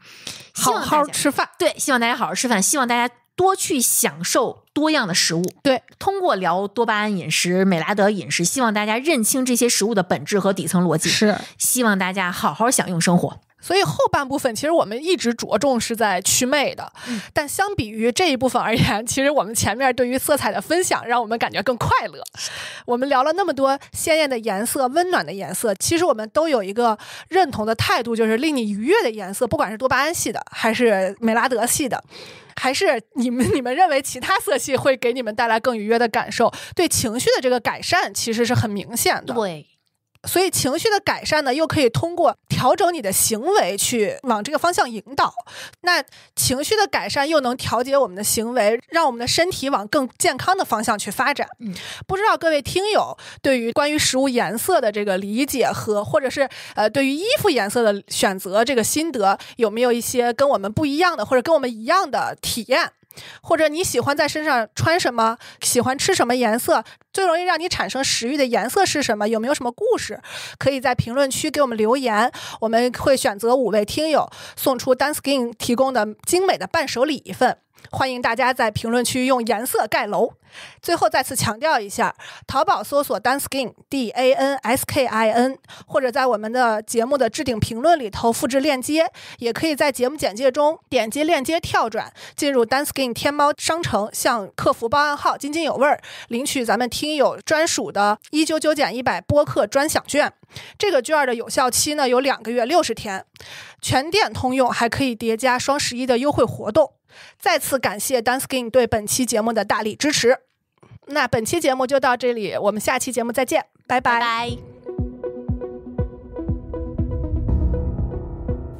好好吃饭。对，希望大家好好吃饭，希望大家多去享受多样的食物。对，通过聊多巴胺饮食、美拉德饮食，希望大家认清这些食物的本质和底层逻辑。是，希望大家好好享用生活。所以后半部分其实我们一直着重是在祛魅的，但相比于这一部分而言，其实我们前面对于色彩的分享让我们感觉更快乐。我们聊了那么多鲜艳的颜色、温暖的颜色，其实我们都有一个认同的态度，就是令你愉悦的颜色，不管是多巴胺系的，还是美拉德系的，还是你们你们认为其他色系会给你们带来更愉悦的感受，对情绪的这个改善其实是很明显的。对。所以情绪的改善呢，又可以通过调整你的行为去往这个方向引导。那情绪的改善又能调节我们的行为，让我们的身体往更健康的方向去发展。嗯，不知道各位听友对于关于食物颜色的这个理解和，或者是呃对于衣服颜色的选择这个心得，有没有一些跟我们不一样的，或者跟我们一样的体验？或者你喜欢在身上穿什么？喜欢吃什么颜色？最容易让你产生食欲的颜色是什么？有没有什么故事？可以在评论区给我们留言，我们会选择五位听友送出 Skin 提供的精美的伴手礼一份。欢迎大家在评论区用颜色盖楼。最后再次强调一下，淘宝搜索 d a n s k i n d a n s k i n，或者在我们的节目的置顶评论里头复制链接，也可以在节目简介中点击链接跳转进入 d a n s k i n 天猫商城，向客服报暗号“津津有味儿”，领取咱们听友专属的199减100播客专享券。这个券的有效期呢有两个月六十天，全店通用，还可以叠加双十一的优惠活动。再次感谢 DanSkin 对本期节目的大力支持。那本期节目就到这里，我们下期节目再见，拜拜。